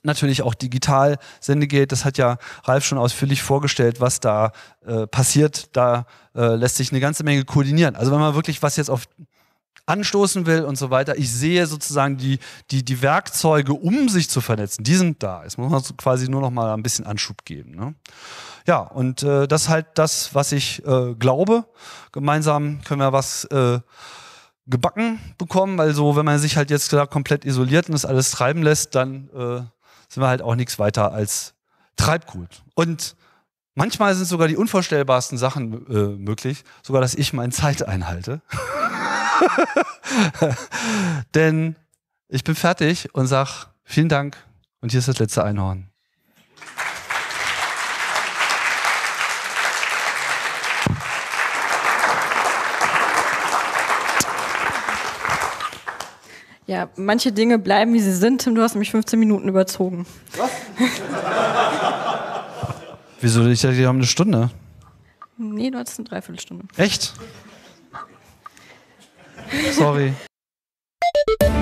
natürlich auch digital Sendegate. Das hat ja Ralf schon ausführlich vorgestellt, was da äh, passiert. Da äh, lässt sich eine ganze Menge koordinieren. Also wenn man wirklich was jetzt auf anstoßen will und so weiter. Ich sehe sozusagen die, die, die Werkzeuge, um sich zu vernetzen, die sind da. Jetzt muss man quasi nur noch mal ein bisschen Anschub geben. Ne? Ja, und äh, das ist halt das, was ich äh, glaube. Gemeinsam können wir was äh, gebacken bekommen, Also wenn man sich halt jetzt da komplett isoliert und das alles treiben lässt, dann äh, sind wir halt auch nichts weiter als Treibgut. Und manchmal sind sogar die unvorstellbarsten Sachen äh, möglich, sogar dass ich meine Zeit einhalte. Denn ich bin fertig und sag vielen Dank und hier ist das letzte Einhorn. Ja, manche Dinge bleiben, wie sie sind. Tim, du hast mich 15 Minuten überzogen. Was? Wieso? Ich dachte, wir haben eine Stunde. Nee, du hattest eine Dreiviertelstunde. Echt? Sorry.